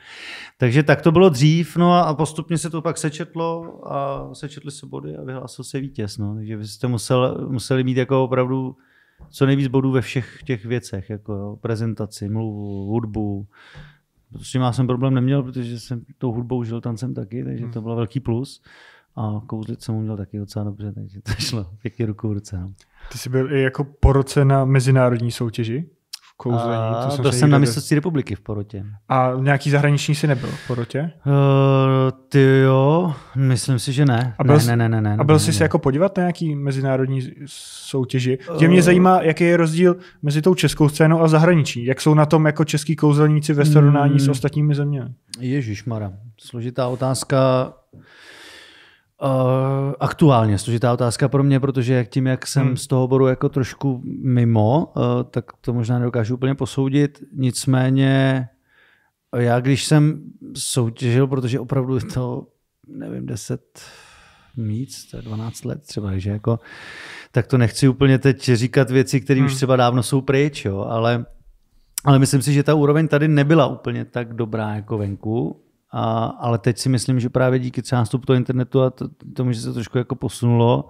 Speaker 2: Takže tak to bylo dřív, no a postupně se to pak sečetlo a sečetly se body a vyhlásil se vítěz, no. Takže vy jste musel, museli mít jako opravdu co nejvíc bodů ve všech těch věcech, jako jo, prezentaci, mluvu, hudbu, s tím já jsem problém neměl, protože jsem tou hudbou žil tancem taky, takže to hmm. byl velký plus. A kouzlit jsem uměl taky docela dobře, takže to šlo pěkně ruku v ruce.
Speaker 1: Ty jsi byl i jako po roce na mezinárodní soutěži? kouzlení. A, to jsem byl jsem na mistrovství
Speaker 2: republiky v porotě.
Speaker 1: A nějaký zahraniční si nebyl v porotě?
Speaker 2: Uh, ty jo, myslím si, že ne. A byl, ne, ne, ne, ne, a byl ne, jsi ne. se
Speaker 1: jako podívat na nějaký mezinárodní soutěži? Tě mě eh. zajímá, jaký je rozdíl mezi tou českou scénou a zahraniční. Jak jsou na tom jako český kouzelníci ve srovnání hmm. s ostatními zeměmi?
Speaker 2: Ježíš Mara, složitá otázka. Eh, aktuálně složitá otázka pro mě, protože jak tím, jak jsem hmm. z toho oboru jako trošku mimo, uh, tak to možná nedokážu úplně posoudit. Nicméně já, když jsem soutěžil, protože opravdu to, nevím, 10 míc, to je 12 let třeba, že jako, tak to nechci úplně teď říkat věci, které hmm. už třeba dávno jsou pryč, jo, ale, ale myslím si, že ta úroveň tady nebyla úplně tak dobrá jako venku a, ale teď si myslím, že právě díky třeba nástupu toho internetu a to, tomu, že se trošku jako posunulo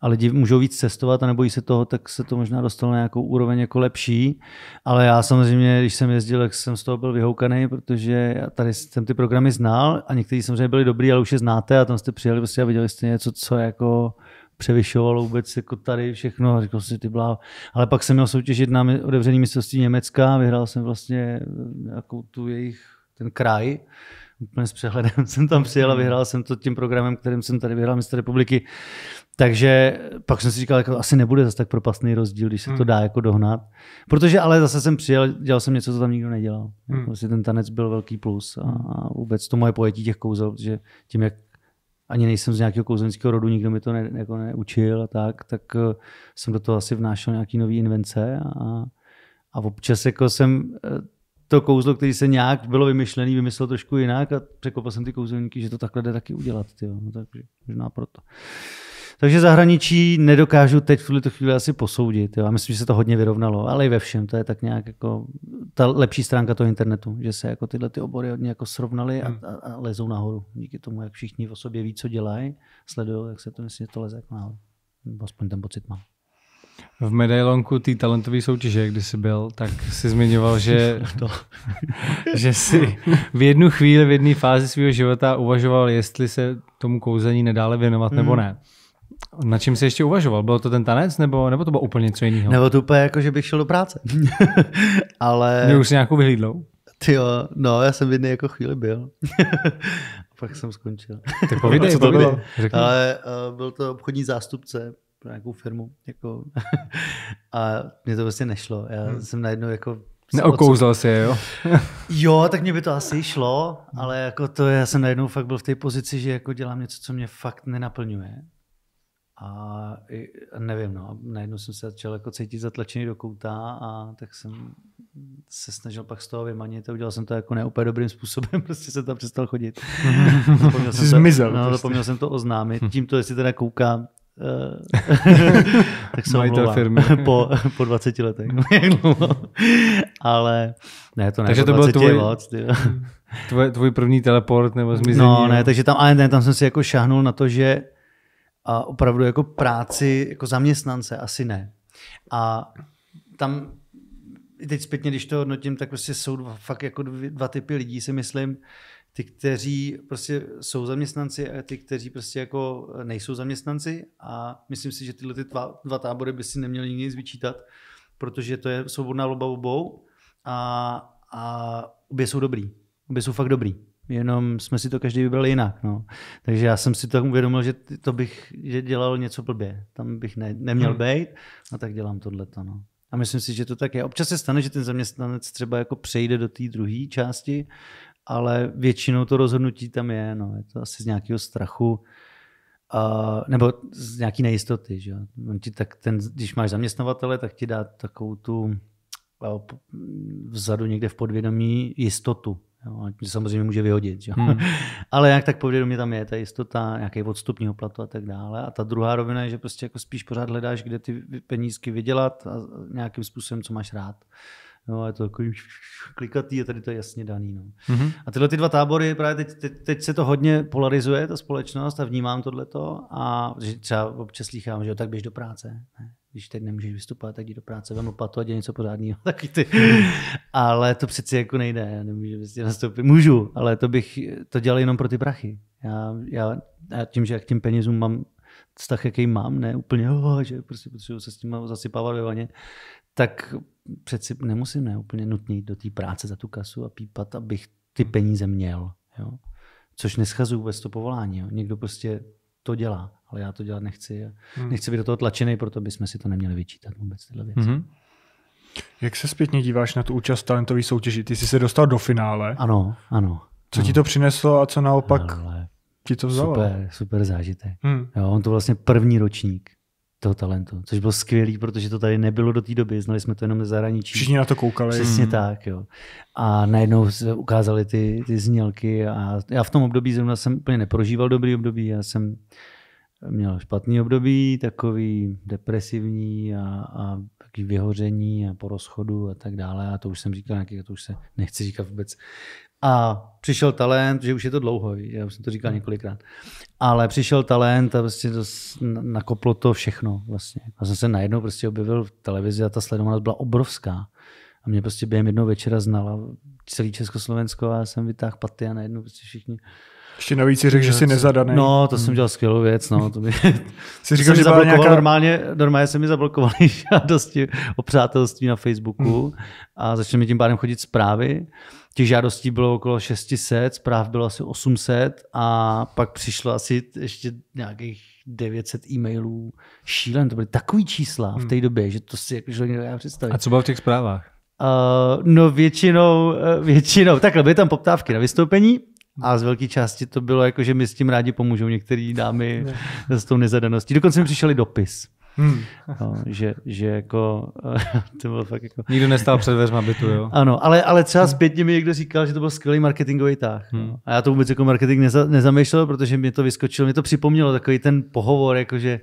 Speaker 2: a lidi můžou víc cestovat a nebojí se toho, tak se to možná dostalo na nějakou úroveň jako lepší. Ale já samozřejmě, když jsem jezdil, tak jsem z toho byl vyhoukaný, protože já tady jsem ty programy znal a někteří samozřejmě byli dobrý, ale už je znáte a tam jste přijeli prostě a viděli jste něco, co jako převyšovalo vůbec jako tady všechno. A říkal jsem si, ty blá. Ale pak jsem měl soutěžit na otevřený mistrovství Německa, vyhrál jsem vlastně jako tu jejich ten kraj úplně s přehledem jsem tam přijel a vyhrál jsem to tím programem, kterým jsem tady vyhrál mistr republiky. Takže pak jsem si říkal, jako, asi nebude zase tak propastný rozdíl, když se hmm. to dá jako dohnat. Protože ale zase jsem přijel, dělal jsem něco, co tam nikdo nedělal. Hmm. Vlastně ten tanec byl velký plus hmm. a vůbec to moje pojetí těch kouzel, že tím, jak ani nejsem z nějakého kouzelnického rodu, nikdo mi to ne, jako neučil a tak, tak eh, jsem do toho asi vnášel nějaký nový invence a, a občas jako jsem eh, to kouzlo, který se nějak bylo vymyšlený, vymyslel trošku jinak a překopal jsem ty kouzelníky, že to takhle jde taky udělat. Tyjo. No, takže možná proto. Takže zahraničí nedokážu teď v tuto chvíli asi posoudit. Jo. A myslím, že se to hodně vyrovnalo, ale i ve všem. To je tak nějak jako ta lepší stránka toho internetu, že se jako tyhle ty obory hodně jako srovnaly a, hmm. a, a, lezou nahoru. Díky tomu, jak všichni o sobě ví, co dělají, sledují, jak se to, myslím, že to leze jako nahoru. Aspoň ten pocit mám
Speaker 3: v medailonku té talentové soutěže, kdy jsi byl, tak si zmiňoval, že, že si v jednu chvíli, v jedné fázi svého života uvažoval, jestli se tomu kouzení nedále věnovat mm. nebo hmm. ne. Na čím jsi ještě uvažoval? Byl to ten tanec, nebo, nebo to bylo úplně
Speaker 2: něco jiného? Nebo to úplně jako, že bych šel do práce. Ale... Měl už nějakou vyhlídlou? Jo, no, já jsem v jedné jako chvíli byl. pak jsem skončil. Tak povídej, co to bylo? Ale uh, byl to obchodní zástupce pro nějakou firmu. Jako, a mě to vlastně nešlo. Já hmm. jsem najednou jako Neokouzal se, jo? jo, tak mě by to asi šlo, hmm. ale jako to já jsem najednou fakt byl v té pozici, že jako dělám něco, co mě fakt nenaplňuje. A nevím, no, najednou jsem se začal jako cítit zatlačený do kouta a tak jsem se snažil pak z toho vymanit a udělal jsem to jako neúplně dobrým způsobem, prostě jsem tam přestal chodit. zapomněl jsem zmizel. No, prostě. zapomněl jsem to oznámit. Tímto, jestli teda kouká Eh, tak se omlouvám. firmy. po, po 20 letech. Ale ne, to ne. Takže to bylo tvůj, loc,
Speaker 3: tvůj, tvůj první teleport nebo zmizení. No ne, takže
Speaker 2: tam, ale ne, tam jsem si jako šahnul na to, že a opravdu jako práci, jako zaměstnance asi ne. A tam i teď zpětně, když to hodnotím, tak prostě jsou dva, fakt jako dva typy lidí, si myslím. Uh, ty, kteří prostě jsou zaměstnanci a ty, kteří prostě jako eh, nejsou zaměstnanci a myslím si, že tyhle ty dva, dva tábory by si neměli nikdy nic vyčítat, protože to je svobodná loba obou a, a obě jsou dobrý. Obě jsou fakt dobrý. Jenom jsme si to každý vybrali jinak. No. Takže já jsem si tak uvědomil, že to bych že dělal něco blbě. Tam bych ne, neměl hmm. být a tak dělám tohleto. No. A myslím si, že to tak je. Občas se stane, že ten zaměstnanec třeba jako přejde do té druhé části ale většinou to rozhodnutí tam je, no, je to asi z nějakého strachu, Uh, nebo z nějaké nejistoty. Že? On ti tak ten, když máš zaměstnavatele, tak ti dá takovou tu uh, vzadu někde v podvědomí jistotu. Jo? Tě samozřejmě může vyhodit. Že? Hmm. Ale jak tak podvědomě tam je ta jistota, nějaký odstupního platu a tak dále. A ta druhá rovina je, že prostě jako spíš pořád hledáš, kde ty penízky vydělat a nějakým způsobem, co máš rád. No je to takový klikatý a tady to je jasně daný. No. Mm-hmm. A tyhle ty dva tábory, právě teď, teď, teď, se to hodně polarizuje, ta společnost a vnímám tohleto a že třeba občas slychám, že jo, tak běž do práce. Ne? Když teď nemůžeš vystupovat, tak jdi do práce, vem lopatu a dělej něco pořádného. Taky ty. Ale to přeci jako nejde, já nemůžu vlastně nastoupit. Můžu, ale to bych to dělal jenom pro ty prachy. Já, já, já tím, že jak tím penězům mám vztah, jaký mám, ne úplně, oh, že prostě potřebuji se s tím zasypávat ve vaně, tak přeci nemusím ne, úplně nutný do té práce za tu kasu a pípat, abych ty hmm. peníze měl. Jo? Což neschazuju vůbec to povolání. Jo? Někdo prostě to dělá, ale já to dělat nechci. Hmm. Nechci být do toho tlačený, proto bychom si to neměli vyčítat vůbec tyhle věci.
Speaker 1: Hmm. Jak se zpětně díváš na tu účast talentové soutěži? Ty jsi se dostal do finále. Ano, ano. Co ano. ti to přineslo a co naopak Ale ti to vzalo? Super,
Speaker 2: super zážitek. Hmm. Jo, on to vlastně první ročník toho talentu, což bylo skvělý, protože to tady nebylo do té doby, znali jsme to jenom ze zahraničí. Všichni na to koukali. Přesně mm. tak, jo. A najednou se ukázaly ty, ty znělky a já v tom období zrovna jsem úplně neprožíval dobrý období, já jsem měl špatný období, takový depresivní a, a takový vyhoření a po rozchodu a tak dále a to už jsem říkal, nějaký, to už se nechci říkat vůbec a přišel talent, že už je to dlouho, já už jsem to říkal několikrát, ale přišel talent a prostě to nakoplo to všechno vlastně. A jsem se najednou prostě objevil v televizi a ta sledovanost byla obrovská. A mě prostě během jednoho večera znala celý Československo a jsem vytáhl paty a najednou prostě všichni ještě navíc si řekl, že jsi nezadaný. No, to jsem dělal skvělou věc. No, to by... Jsi říkal, že byla nějaká... normálně, normálně se mi zablokovali žádosti o přátelství na Facebooku hmm. a začaly mi tím pádem chodit zprávy těch žádostí bylo okolo 600, zpráv bylo asi 800 a pak přišlo asi ještě nějakých 900 e-mailů. Šílen, to byly takový čísla v té hmm. době, že to si jako člověk nedá představit. A co bylo v těch zprávách? Uh, no většinou, eh, většinou, takhle byly tam poptávky na vystoupení, a z velké části to bylo jako, že my s tím rádi pomůžou některý dámy ne. s tou nezadaností. Dokonce mi přišel i dopis. Hmm. No, že, že jako, to bylo fakt jako... Nikdo nestál před dveřma bytu, jo? Ano, ale, ale třeba hmm. zpětně mi někdo říkal, že to byl skvělý marketingový tah. No. Hmm. A já to vůbec jako marketing neza, nezamýšlel, protože mě to vyskočilo, mě to připomnělo takový ten pohovor, jakože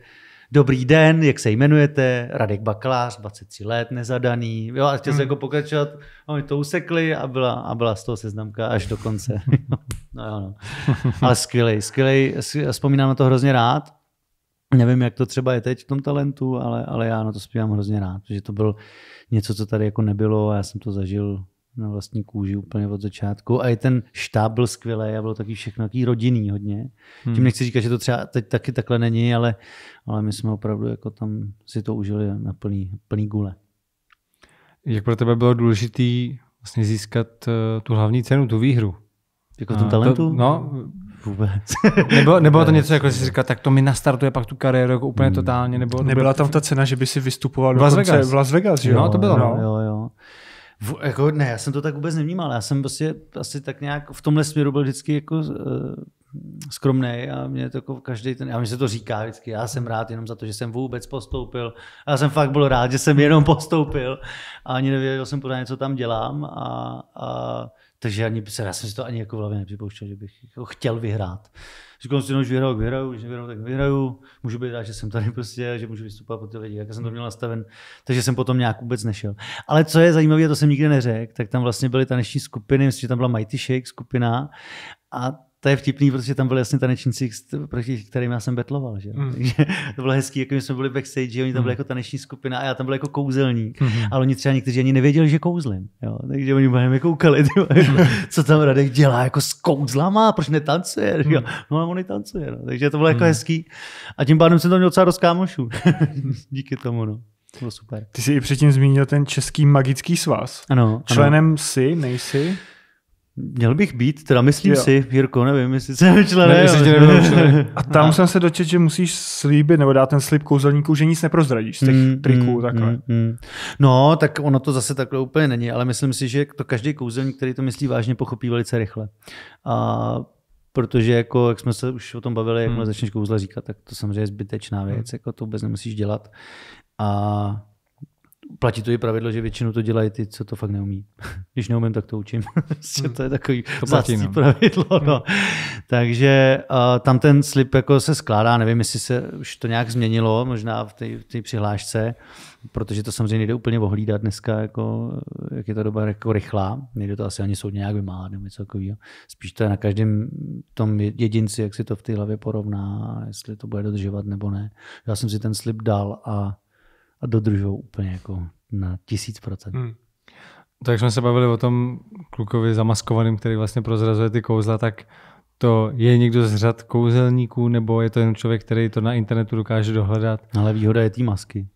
Speaker 2: dobrý den, jak se jmenujete, Radek Bakalář, 23 let, nezadaný, jo, a chtěl hmm. se jako pokračovat, a oni to usekli a byla, a byla z toho seznamka až do konce. no jo, no. Ale skvělý, skvělý. vzpomínám na to hrozně rád Nevím, jak to třeba je teď v tom talentu, ale, ale já na to zpívám hrozně rád, protože to bylo něco, co tady jako nebylo a já jsem to zažil na vlastní kůži úplně od začátku. A i ten štáb byl skvělý a bylo taky všechno taky rodinný hodně. Hmm. Tím nechci říkat, že to třeba teď taky takhle není, ale, ale my jsme opravdu jako tam si to užili na plný, plný gule. Jak pro tebe bylo
Speaker 3: důležité vlastně získat eh, tu hlavní cenu, tu výhru? Jako v tom talentu? To, no,
Speaker 2: vůbec. nebo,
Speaker 3: nebo to něco, jako jsi říkal, tak
Speaker 1: to mi nastartuje
Speaker 3: pak tu kariéru jako úplně hmm.
Speaker 1: totálně. Nebo, Nebyla tam ta cena, že by si vystupoval v
Speaker 3: Las
Speaker 2: Vegas, v Las Vegas jo? No, to bylo. No. no. Jo, jo. V, jako, ne, já jsem to tak vůbec nevnímal. Já jsem prostě asi tak nějak v tomhle směru byl vždycky jako uh, eh, skromný a mě to jako každý ten, já mi se to říká vždycky, já jsem rád jenom za to, že jsem vůbec postoupil. Já jsem fakt byl rád, že jsem jenom postoupil a ani nevěděl jsem pořád, co tam dělám a, a takže ani, já jsem si to ani jako v hlavě nepřipouštěl, že bych jako chtěl vyhrát. Říkal jsem si, že vyhraju, vyhraju, že vyhraju, tak vyhraju. Můžu být rád, že jsem tady prostě, že můžu vystupovat pro ty lidi, jak jsem to měl nastaven. Takže jsem potom nějak vůbec nešel. Ale co je zajímavé, to jsem nikdy neřekl, tak tam vlastně byly taneční skupiny, myslím, že tam byla Mighty Shake skupina a to je vtipný, protože tam byli jasně tanečníci, proti kterým já jsem betloval. Že? Mm. Takže to bylo hezký, jako my jsme byli backstage, oni tam byli hmm. jako taneční skupina a já tam byl jako kouzelník. Mm. Ale oni třeba někteří ani nevěděli, že kouzlím. Jo? Takže oni mě koukali, tyma, co tam Radek dělá, jako s kouzlama, proč netancuje? Mm. Jo? Hmm. No a oni tancuje. No. Takže
Speaker 1: to bylo mm. jako hmm. hezký. A tím pádem jsem tam měl docela dost kámošů. Díky tomu. No. To bylo super. Ty jsi i předtím zmínil ten český magický svaz. Ano. Členem ano. si, nejsi?
Speaker 2: Měl bych být, teda myslím jo. si, Jirko, nevím, jestli jsem člen. Ne, A tam no. jsem
Speaker 1: se dočet, že musíš slíbit, nebo dát ten slib kouzelníků, že nic neprozradíš z těch mm, triků. Mm, takhle. Mm, mm.
Speaker 2: No, tak ono to zase takhle úplně není, ale myslím si, že to každý kouzelník, který to myslí vážně, pochopí velice rychle. A protože jako, jak jsme se už o tom bavili, jak mm. začneš kouzla říkat, tak to samozřejmě je zbytečná věc, mm. jako to vůbec nemusíš dělat. A Platí to i pravidlo, že většinu to dělají ty, co to fakt neumí. Když neumím, tak to učím. Prostě hmm. to je takový to platí, no. pravidlo. No. Hmm. Takže uh, tam ten slip jako se skládá, nevím, jestli se už to nějak změnilo, možná v té přihlášce, protože to samozřejmě nejde úplně ohlídat dneska, jako, jak je ta doba jako rychlá, nejde to asi ani soudně nějak vymáhat nebo něco takového. Spíš to je na každém tom jedinci, jak si to v té hlavě porovná, jestli to bude dodržovat nebo ne. Já jsem si ten slip dal a a dodržou úplně jako na tisíc procent. Hmm.
Speaker 3: Tak jsme se bavili o tom klukovi zamaskovaným, který vlastně prozrazuje ty kouzla, tak to je někdo z řad kouzelníků, nebo je to jen člověk, který to na internetu dokáže dohledat?
Speaker 2: No, ale výhoda je té masky.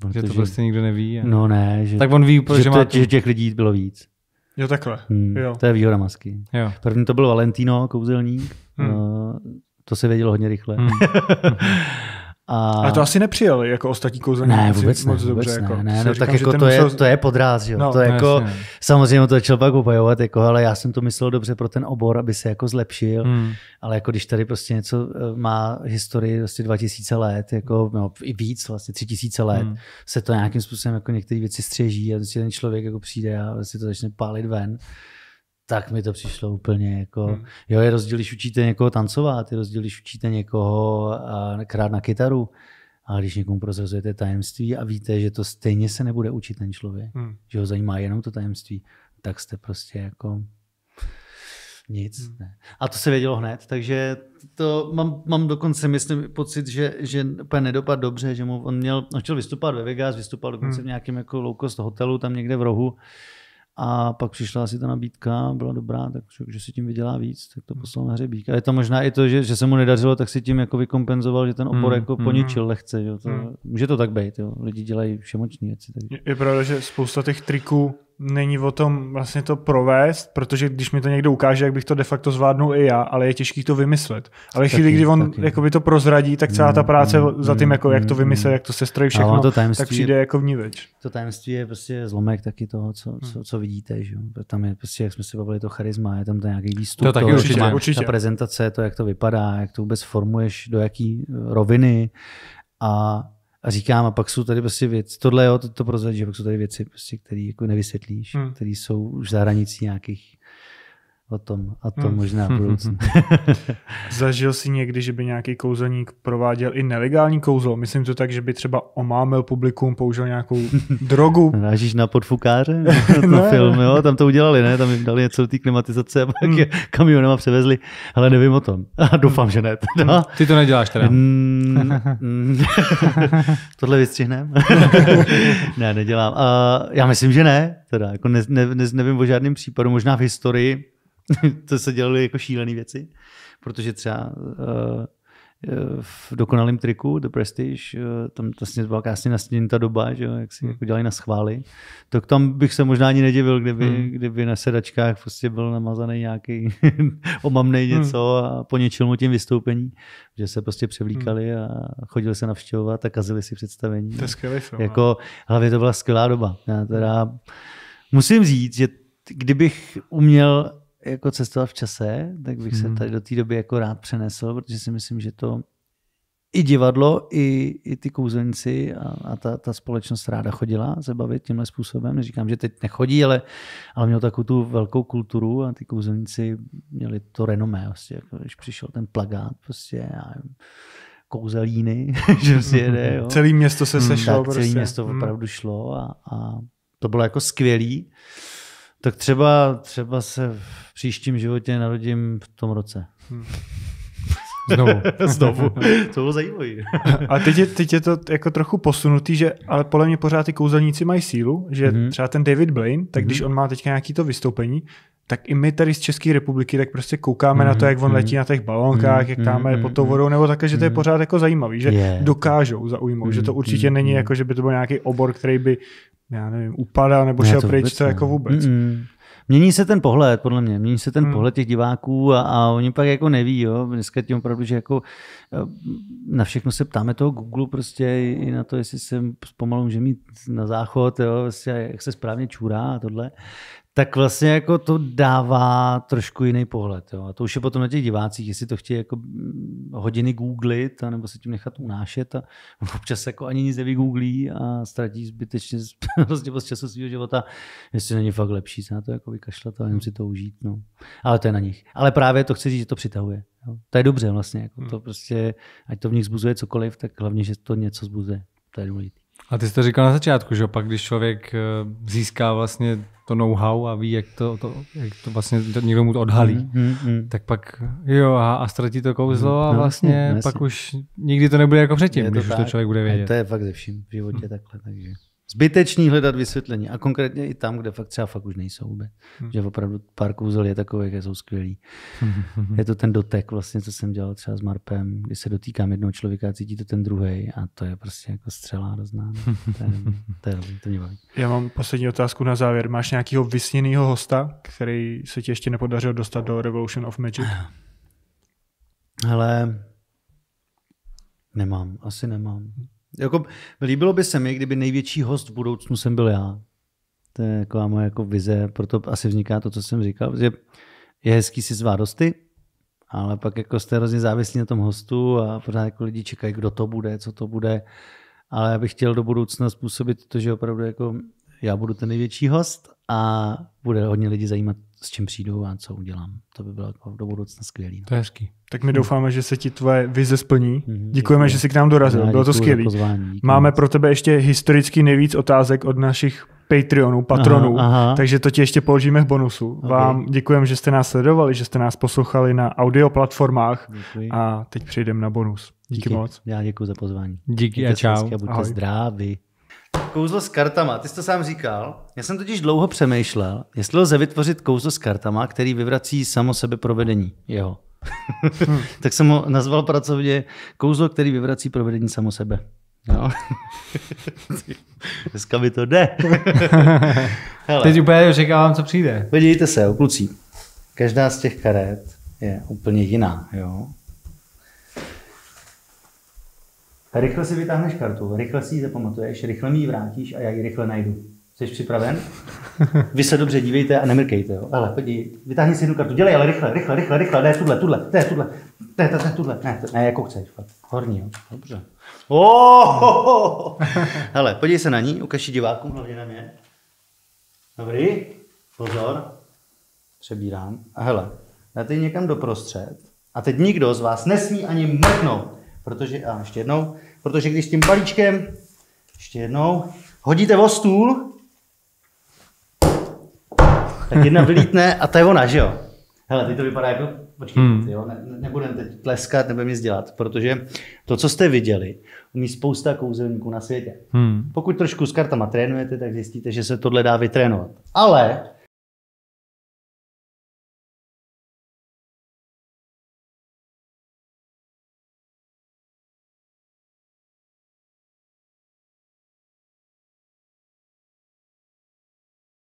Speaker 2: Protože že to prostě nikdo neví. A... No ne. Že, tak on ví, že, že, má... to, že těch lidí bylo víc. Jo, takhle. Hmm, jo. To je výhoda masky. Jo. První to byl Valentino, kouzelník. Hmm. No, to se vědělo hodně rychle.
Speaker 1: Hmm. A... Ale to asi nepřijel jako ostatní kouzelníci. Ne, vůbec ne, moc dobře, jako, ne, no, říkám, tak jako to, musel... je, to je podráz, jo. No, to je no, jako,
Speaker 2: samozřejmě to začal pak opajovat, jako, ale já jsem to myslel dobře pro ten obor, aby se jako zlepšil, hmm. ale jako když tady prostě něco eh, má historii vlastně prostě 2000 let, jako no, i víc vlastně 3000 let, hmm. se to nějakým způsobem jako některé věci střeží a prostě ten člověk jako přijde a vlastně to začne pálit ven tak mi to přišlo úplně jako, hmm. jo, je rozdíl, když učíte někoho tancovat, je rozdíl, když učíte někoho krát na kytaru, a když někomu prozrazujete tajemství a víte, že to stejně se nebude učit ten člověk, hmm. že ho zajímá jenom to tajemství, tak jste prostě jako nic. Hmm. Ne. A to se vědělo hned, takže to mám, mám dokonce, myslím, pocit, že, že úplně nedopad dobře, že mu on měl, on chtěl vystupovat ve Vegas, vystupoval dokonce hmm. v nějakém jako low hotelu tam někde v rohu, a pak přišla asi ta nabídka, byla dobrá, tak že, že si tím vydělá víc, tak to poslal na hřebík. A je to možná i to, že, že se mu nedařilo, tak si tím jako vykompenzoval, že ten opor mm, jako mm. poničil mm, lehce. Jo. To, mm. Může to tak být, jo. lidi dělají všemoční věci. Takže.
Speaker 1: Je, je pravda, že spousta těch triků není o tom vlastně to provést, protože když mi to někdo ukáže, jak bych to de facto zvládnul i já, ale je těžký to vymyslet. Ale taky, chvíli, kdy on by to prozradí, tak celá ta mm, práce mm, za tím, mm, jako, mm, mm, jak to vymyslet, jak to sestrojí všechno, to tak přijde je, jako v ní
Speaker 2: več. To tajemství je prostě zlomek taky toho, co, hmm. co, co vidíte. Že? Tam je prostě, jak jsme si bavili, to charisma, je tam ten nějaký výstup, to, taky to, určitě, ta, určitě. ta prezentace, to, jak to vypadá, jak to vůbec formuješ, do jaký roviny a a říkám, a pak jsou tady prostě věci, tohle jo, to, to prozradí, že pak jsou tady věci, prostě, které jako nevysvětlíš, hmm. které jsou už za hranicí nějakých o tom a to hmm. možná v budoucnu.
Speaker 1: Zažil si někdy, že by nějaký kouzelník prováděl i nelegální kouzlo? Myslím to tak, že by třeba omámil publikum, použil nějakou
Speaker 2: drogu. Narážíš na podfukáře? Na film, jo? Tam to udělali, ne? Tam jim dali něco té klimatizace a pak hmm. kamionem a převezli. Ale nevím o tom. A doufám, že ne. Teda. Hmm. Ty to neděláš teda. Hmm. Hmm. Tohle vystřihnem? ne, nedělám. Uh, já myslím, že ne. Teda, jako ne, ne, ne, nevím o žádném případu. Možná v historii to se dělali jako šílené věci, protože třeba eh, eh, v dokonalém triku, The Prestige, eh, tam vlastně byla krásně nasnění ta doba, že jo, jak si hmm. jako dělali na schvály, tak tam bych se možná ani nedivil, kdyby, hmm. kdyby na sedačkách prostě byl namazaný nějaký omamný hmm. něco hmm. a poničil mu tím vystoupení, že se prostě převlíkali hmm. a chodili se navštěvovat a kazili si představení. To je skvělý film. No. Jako, hlavně to byla skvělá doba. Já teda musím říct, že kdybych uměl jako cestoval v čase, tak bych hmm. se tady do té doby jako rád přenesl, protože si myslím, že to i divadlo, i, i ty kouzelníci a, a ta, ta společnost ráda chodila se bavit tímhle způsobem. Neříkám, že teď nechodí, ale, ale měl takovou tu velkou kulturu a ty kouzelníci měli to renomé. Vlastně, jako když přišel ten plagát, prostě, já kouzelíny, že si prostě jede. Jo. Celý město se hmm, sešlo. Tak, prostě. Celý město hmm. opravdu šlo a, a to bylo jako skvělý. Tak třeba, třeba se v příštím životě narodím v tom roce. Hmm. Znovu. Znovu. to bylo zajímavé. a teď je,
Speaker 1: teď je to jako trochu posunutý, že ale podle mě pořád ty kouzelníci mají sílu, že mm-hmm. třeba ten David Blaine, tak mm-hmm. když on má teď nějaký to vystoupení, tak i my tady z České republiky tak prostě koukáme mm, na to, jak on mm-hmm. letí na těch balonkách, mm, jak tam mm, pod tou vodou, nebo také, že to je mm-hmm. pořád jako zajímavý, že yeah. dokážou zaujmout, mm, že to mm-hmm. určitě mm, není jako, že by to byl nějaký obor, který by, já nevím, upadal nebo šel to pryč, to jako vůbec. Mm,
Speaker 2: Mění se ten pohled, podle mě, mění se ten hmm. pohled těch diváků a, a oni pak jako neví, jo, dneska tím opravdu, že jako eh, na všechno se ptáme toho Google prostě i na to, jestli se pomalu může mít na záchod, jo, vlastně jak se správně čurá a tohle tak vlastně jako to dává trošku jiný pohled. Jo. A to už je potom na těch divácích, jestli to chtějí jako mm, hodiny googlit, nebo se tím nechat unášet a občas jako ani nic nevygooglí a ztratí zbytečně prostě z času svého života, jestli není fakt lepší se na to jako vykašlat a jenom si to užít. No. Ale to je na nich. Ale právě to chci říct, že to přitahuje. Jo. To je dobře vlastně. Jako to hmm. prostě, ať to v nich zbuzuje cokoliv, tak hlavně, že to něco zbuzuje. To je důležité. A ty jsi to říkal na začátku,
Speaker 3: že pak když člověk eh, získá vlastně to know-how a ví, jak to, to, jak to vlastně to, někdo mu to odhalí, mm, mm, mm. tak pak jo a, a ztratí to kouzlo a mm, no, vlastně no, pak už nikdy to nebude jako předtím, když to tak. už to člověk bude vědět. A to je
Speaker 2: fakt ze vším v životě mm. takhle, takže zbytečný hledat vysvětlení. A konkrétně i tam, kde fakt třeba fakt už nejsou vůbec. Hmm. Že opravdu pár kouzel je takových, které jsou skvělý. je to ten dotek vlastně, co jsem dělal třeba s Marpem, kdy se dotýkám jednoho člověka a cítí to ten druhý a to je prostě jako střela rozná. to, to, to mě baví.
Speaker 1: Já mám poslední otázku na závěr. Máš nějakého vysněného hosta, který se ti ještě nepodařilo dostat do Revolution of Magic?
Speaker 2: Hele, nemám, asi nemám.
Speaker 1: Jako, líbilo by se mi, kdyby největší host v
Speaker 2: budoucnu jsem byl já. To je jako moje jako vize, proto asi vzniká to, co jsem říkal, že je hezký si zvá dosty, ale pak jako jste hrozně závislí na tom hostu a pořád jako lidi čekají, kdo to bude, co to bude. Ale já bych chtěl do budoucna způsobit to, že opravdu jako já budu ten největší host a bude hodně lidí zajímat, s čím přijdu a co udělám. To by bylo jako do budoucna skvělý. No.
Speaker 1: To je hezký. Tak my doufáme, že se ti tvoje vize splní. Mhm, děkujeme, děkujeme. že jsi k nám dorazil. bylo to skvělé. Máme pro tebe ještě historicky nejvíc otázek od našich Patreonů, patronů, aha, aha. takže to ti ještě položíme v bonusu. Okay. Vám děkujeme, že jste nás sledovali, že jste nás poslouchali na audio platformách Děkuji. a teď přejdeme na bonus. Díky, Díky moc.
Speaker 2: Já děkuji za pozvání. Díky, Díky a čau. A buďte Ahoj. zdraví. Kouzlo s kartama, ty jsi to sám říkal. Já jsem totiž dlouho přemýšlel, jestli lze vytvořit kouzlo s kartama, který vyvrací samo sebe provedení jeho. hmm. tak jsem ho nazval pracovně kouzlo, který vyvrací provedení samo sebe. No. Dneska mi to jde. Teď
Speaker 3: úplně očekávám, co přijde.
Speaker 2: Podívejte se, kluci. Každá z těch karet je úplně jiná. Jo? Rychle si vytáhneš kartu, rychle si ji zapamatuješ, rychle mi ji vrátíš a já ji rychle najdu. Jsi připraven? Vy se dobře dívejte a nemrkejte. Jo. Ale podívej, vytáhni si jednu kartu, dělej, ale rychle, rychle, rychle, rychle, ne, tuhle, tuhle, ne, tuhle, ne, tuhle, ne, tuhle, ne, ne, jako chceš, fakt. Horní, jo. Dobře. Oh! Hele, podívej se na ní, ukaž divákům, hlavně na mě. Dobrý, pozor, přebírám. A hele, dáte ji někam doprostřed a teď nikdo z vás nesmí ani mrknout. Protože, a ještě jednou, protože když s tím palíčkem, ještě jednou, hodíte o stůl, tak jedna vylítne a ta je ona, že jo? Hele, ty to vypadá jako, počkej, hmm. jo, ne, nebudeme teď tleskat, nebudem nic dělat, protože to, co jste viděli, umí spousta kouzelníků na světě. Hmm. Pokud trošku s kartama
Speaker 1: trénujete, tak zjistíte, že se tohle dá vytrénovat. Ale